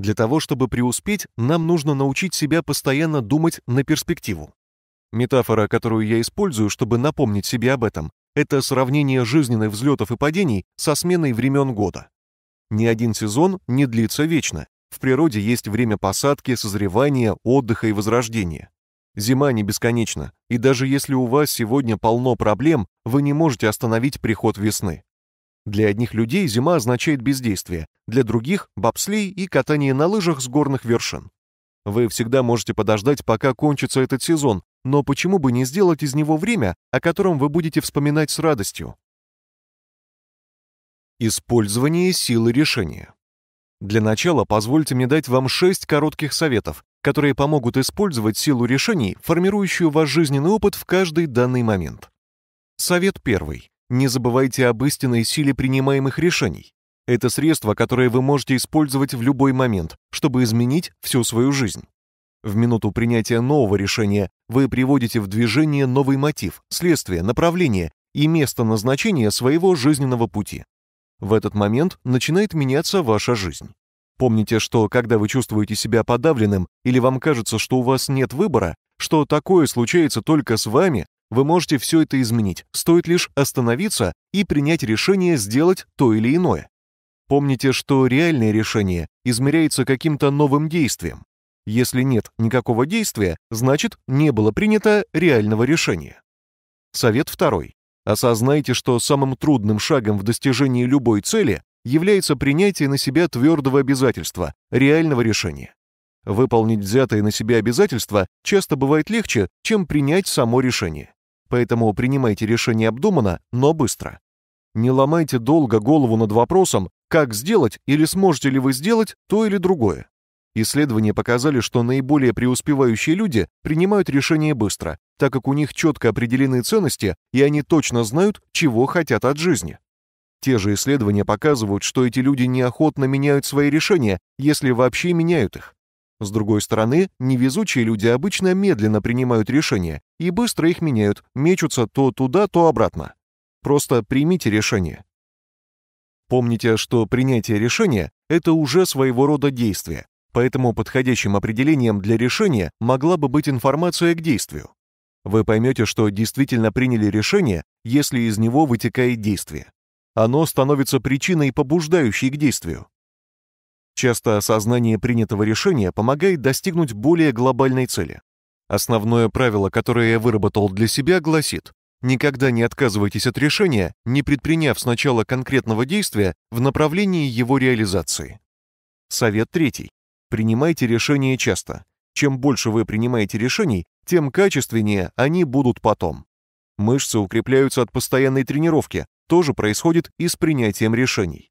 Для того, чтобы преуспеть, нам нужно научить себя постоянно думать на перспективу. Метафора, которую я использую, чтобы напомнить себе об этом, это сравнение жизненных взлетов и падений со сменой времен года. Ни один сезон не длится вечно. В природе есть время посадки, созревания, отдыха и возрождения. Зима не бесконечна, и даже если у вас сегодня полно проблем, вы не можете остановить приход весны. Для одних людей зима означает бездействие, для других – бобслей и катание на лыжах с горных вершин. Вы всегда можете подождать, пока кончится этот сезон, но почему бы не сделать из него время, о котором вы будете вспоминать с радостью? Использование силы решения. Для начала позвольте мне дать вам шесть коротких советов, которые помогут использовать силу решений, формирующую ваш жизненный опыт в каждый данный момент. Совет первый. Не забывайте об истинной силе принимаемых решений. Это средство, которое вы можете использовать в любой момент, чтобы изменить всю свою жизнь. В минуту принятия нового решения вы приводите в движение новый мотив, следствие, направление и место назначения своего жизненного пути. В этот момент начинает меняться ваша жизнь. Помните, что когда вы чувствуете себя подавленным или вам кажется, что у вас нет выбора, что такое случается только с вами, вы можете все это изменить, стоит лишь остановиться и принять решение сделать то или иное. Помните, что реальное решение измеряется каким-то новым действием. Если нет никакого действия, значит, не было принято реального решения. Совет второй. Осознайте, что самым трудным шагом в достижении любой цели является принятие на себя твердого обязательства, реального решения. Выполнить взятое на себя обязательство часто бывает легче, чем принять само решение. Поэтому принимайте решение обдуманно, но быстро. Не ломайте долго голову над вопросом, как сделать или сможете ли вы сделать то или другое. Исследования показали, что наиболее преуспевающие люди принимают решения быстро, так как у них четко определены ценности, и они точно знают, чего хотят от жизни. Те же исследования показывают, что эти люди неохотно меняют свои решения, если вообще меняют их. С другой стороны, невезучие люди обычно медленно принимают решения и быстро их меняют, мечутся то туда, то обратно. Просто примите решение. Помните, что принятие решения — это уже своего рода действие, поэтому подходящим определением для решения могла бы быть информация к действию. Вы поймете, что действительно приняли решение, если из него вытекает действие. Оно становится причиной, побуждающей к действию. Часто осознание принятого решения помогает достигнуть более глобальной цели. Основное правило, которое я выработал для себя, гласит «Никогда не отказывайтесь от решения, не предприняв сначала конкретного действия в направлении его реализации». Совет третий. Принимайте решения часто. Чем больше вы принимаете решений, тем качественнее они будут потом. Мышцы укрепляются от постоянной тренировки, тоже происходит и с принятием решений.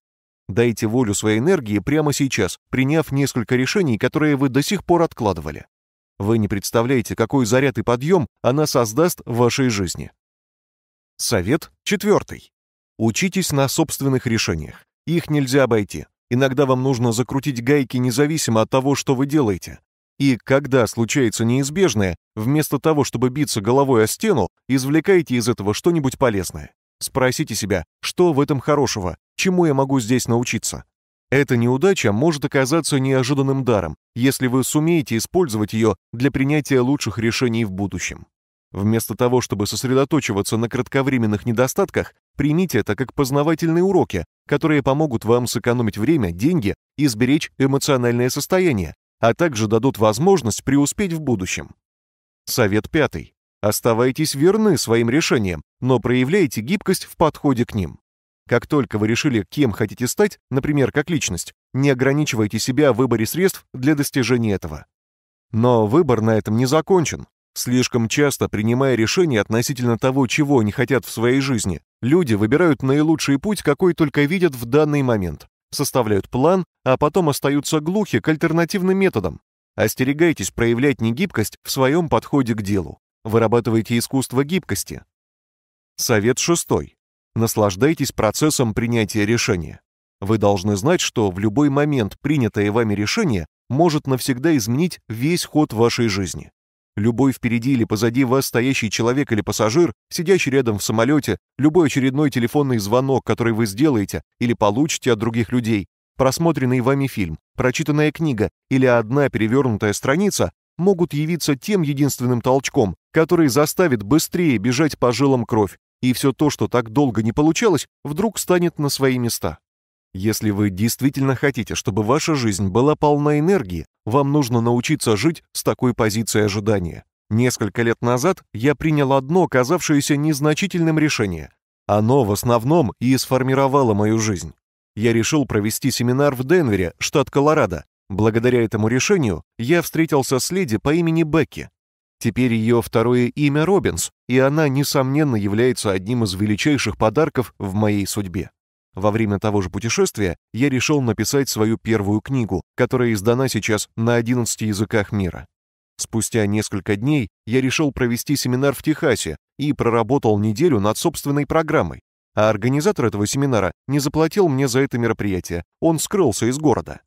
Дайте волю своей энергии прямо сейчас, приняв несколько решений, которые вы до сих пор откладывали. Вы не представляете, какой заряд и подъем она создаст в вашей жизни. Совет четвертый. Учитесь на собственных решениях. Их нельзя обойти. Иногда вам нужно закрутить гайки независимо от того, что вы делаете. И когда случается неизбежное, вместо того, чтобы биться головой о стену, извлекайте из этого что-нибудь полезное. Спросите себя, что в этом хорошего, чему я могу здесь научиться? Эта неудача может оказаться неожиданным даром, если вы сумеете использовать ее для принятия лучших решений в будущем. Вместо того, чтобы сосредоточиваться на кратковременных недостатках, примите это как познавательные уроки, которые помогут вам сэкономить время, деньги и сберечь эмоциональное состояние, а также дадут возможность преуспеть в будущем. Совет пятый. Оставайтесь верны своим решениям, но проявляйте гибкость в подходе к ним. Как только вы решили, кем хотите стать, например, как личность, не ограничивайте себя в выборе средств для достижения этого. Но выбор на этом не закончен. Слишком часто, принимая решения относительно того, чего они хотят в своей жизни, люди выбирают наилучший путь, какой только видят в данный момент, составляют план, а потом остаются глухи к альтернативным методам. Остерегайтесь проявлять негибкость в своем подходе к делу. Вырабатывайте искусство гибкости. Совет шестой. Наслаждайтесь процессом принятия решения. Вы должны знать, что в любой момент принятое вами решение может навсегда изменить весь ход вашей жизни. Любой впереди или позади вас стоящий человек или пассажир, сидящий рядом в самолете, любой очередной телефонный звонок, который вы сделаете или получите от других людей, просмотренный вами фильм, прочитанная книга или одна перевернутая страница могут явиться тем единственным толчком, который заставит быстрее бежать по жилам кровь, и все то, что так долго не получалось, вдруг станет на свои места. Если вы действительно хотите, чтобы ваша жизнь была полна энергии, вам нужно научиться жить с такой позицией ожидания. Несколько лет назад я принял одно, казавшееся незначительным решение. Оно в основном и сформировало мою жизнь. Я решил провести семинар в Денвере, штат Колорадо, Благодаря этому решению я встретился с леди по имени Бекки. Теперь ее второе имя Робинс, и она, несомненно, является одним из величайших подарков в моей судьбе. Во время того же путешествия я решил написать свою первую книгу, которая издана сейчас на 11 языках мира. Спустя несколько дней я решил провести семинар в Техасе и проработал неделю над собственной программой. А организатор этого семинара не заплатил мне за это мероприятие, он скрылся из города.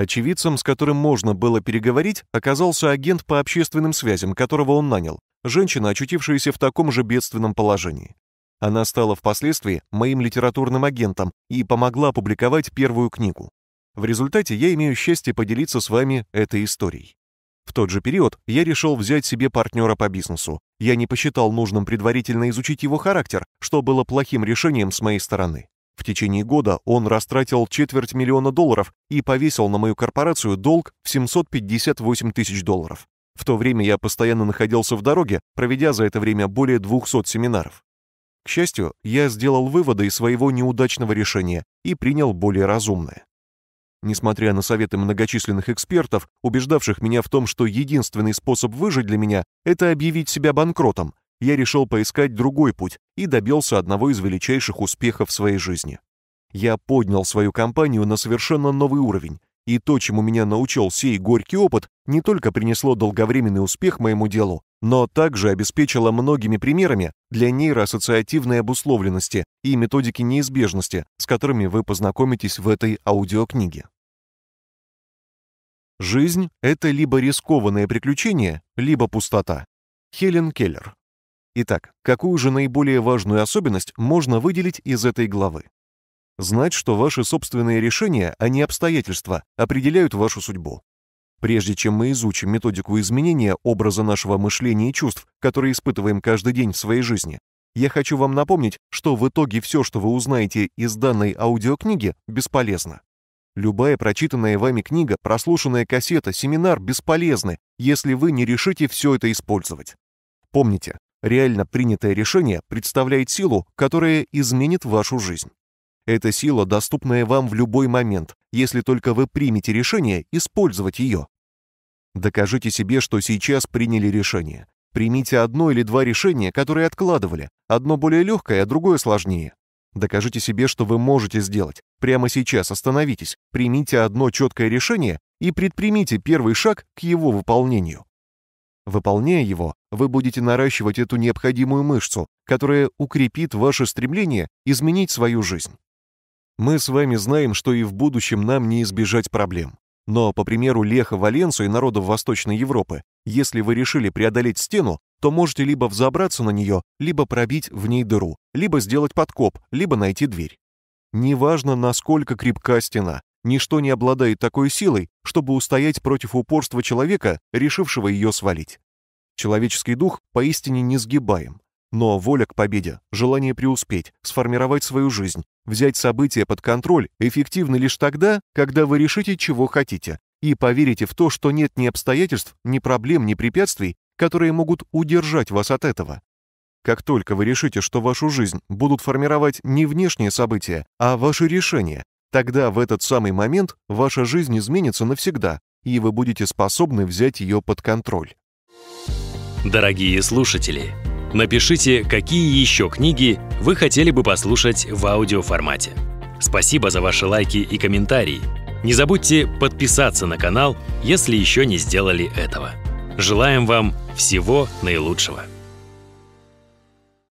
Очевидцем, с которым можно было переговорить, оказался агент по общественным связям, которого он нанял, женщина, очутившаяся в таком же бедственном положении. Она стала впоследствии моим литературным агентом и помогла опубликовать первую книгу. В результате я имею счастье поделиться с вами этой историей. В тот же период я решил взять себе партнера по бизнесу. Я не посчитал нужным предварительно изучить его характер, что было плохим решением с моей стороны. В течение года он растратил четверть миллиона долларов и повесил на мою корпорацию долг в 758 тысяч долларов. В то время я постоянно находился в дороге, проведя за это время более 200 семинаров. К счастью, я сделал выводы из своего неудачного решения и принял более разумное. Несмотря на советы многочисленных экспертов, убеждавших меня в том, что единственный способ выжить для меня – это объявить себя банкротом, я решил поискать другой путь и добился одного из величайших успехов в своей жизни. Я поднял свою компанию на совершенно новый уровень, и то, чему меня научил сей горький опыт, не только принесло долговременный успех моему делу, но также обеспечило многими примерами для нейроассоциативной обусловленности и методики неизбежности, с которыми вы познакомитесь в этой аудиокниге. Жизнь — это либо рискованное приключение, либо пустота. Хелен Келлер Итак, какую же наиболее важную особенность можно выделить из этой главы? Знать, что ваши собственные решения, а не обстоятельства, определяют вашу судьбу. Прежде чем мы изучим методику изменения образа нашего мышления и чувств, которые испытываем каждый день в своей жизни, я хочу вам напомнить, что в итоге все, что вы узнаете из данной аудиокниги, бесполезно. Любая прочитанная вами книга, прослушанная кассета, семинар бесполезны, если вы не решите все это использовать. Помните, Реально принятое решение представляет силу, которая изменит вашу жизнь. Эта сила, доступная вам в любой момент, если только вы примете решение использовать ее. Докажите себе, что сейчас приняли решение. Примите одно или два решения, которые откладывали, одно более легкое, а другое сложнее. Докажите себе, что вы можете сделать. Прямо сейчас остановитесь, примите одно четкое решение и предпримите первый шаг к его выполнению. Выполняя его, вы будете наращивать эту необходимую мышцу, которая укрепит ваше стремление изменить свою жизнь. Мы с вами знаем, что и в будущем нам не избежать проблем. Но, по примеру Леха Валенсо и народов Восточной Европы, если вы решили преодолеть стену, то можете либо взобраться на нее, либо пробить в ней дыру, либо сделать подкоп, либо найти дверь. Неважно, насколько крепка стена, Ничто не обладает такой силой, чтобы устоять против упорства человека, решившего ее свалить. Человеческий дух поистине несгибаем, но воля к победе, желание преуспеть, сформировать свою жизнь, взять события под контроль эффективны лишь тогда, когда вы решите, чего хотите, и поверите в то, что нет ни обстоятельств, ни проблем, ни препятствий, которые могут удержать вас от этого. Как только вы решите, что вашу жизнь будут формировать не внешние события, а ваши решения, Тогда в этот самый момент ваша жизнь изменится навсегда, и вы будете способны взять ее под контроль. Дорогие слушатели, напишите, какие еще книги вы хотели бы послушать в аудиоформате. Спасибо за ваши лайки и комментарии. Не забудьте подписаться на канал, если еще не сделали этого. Желаем вам всего наилучшего!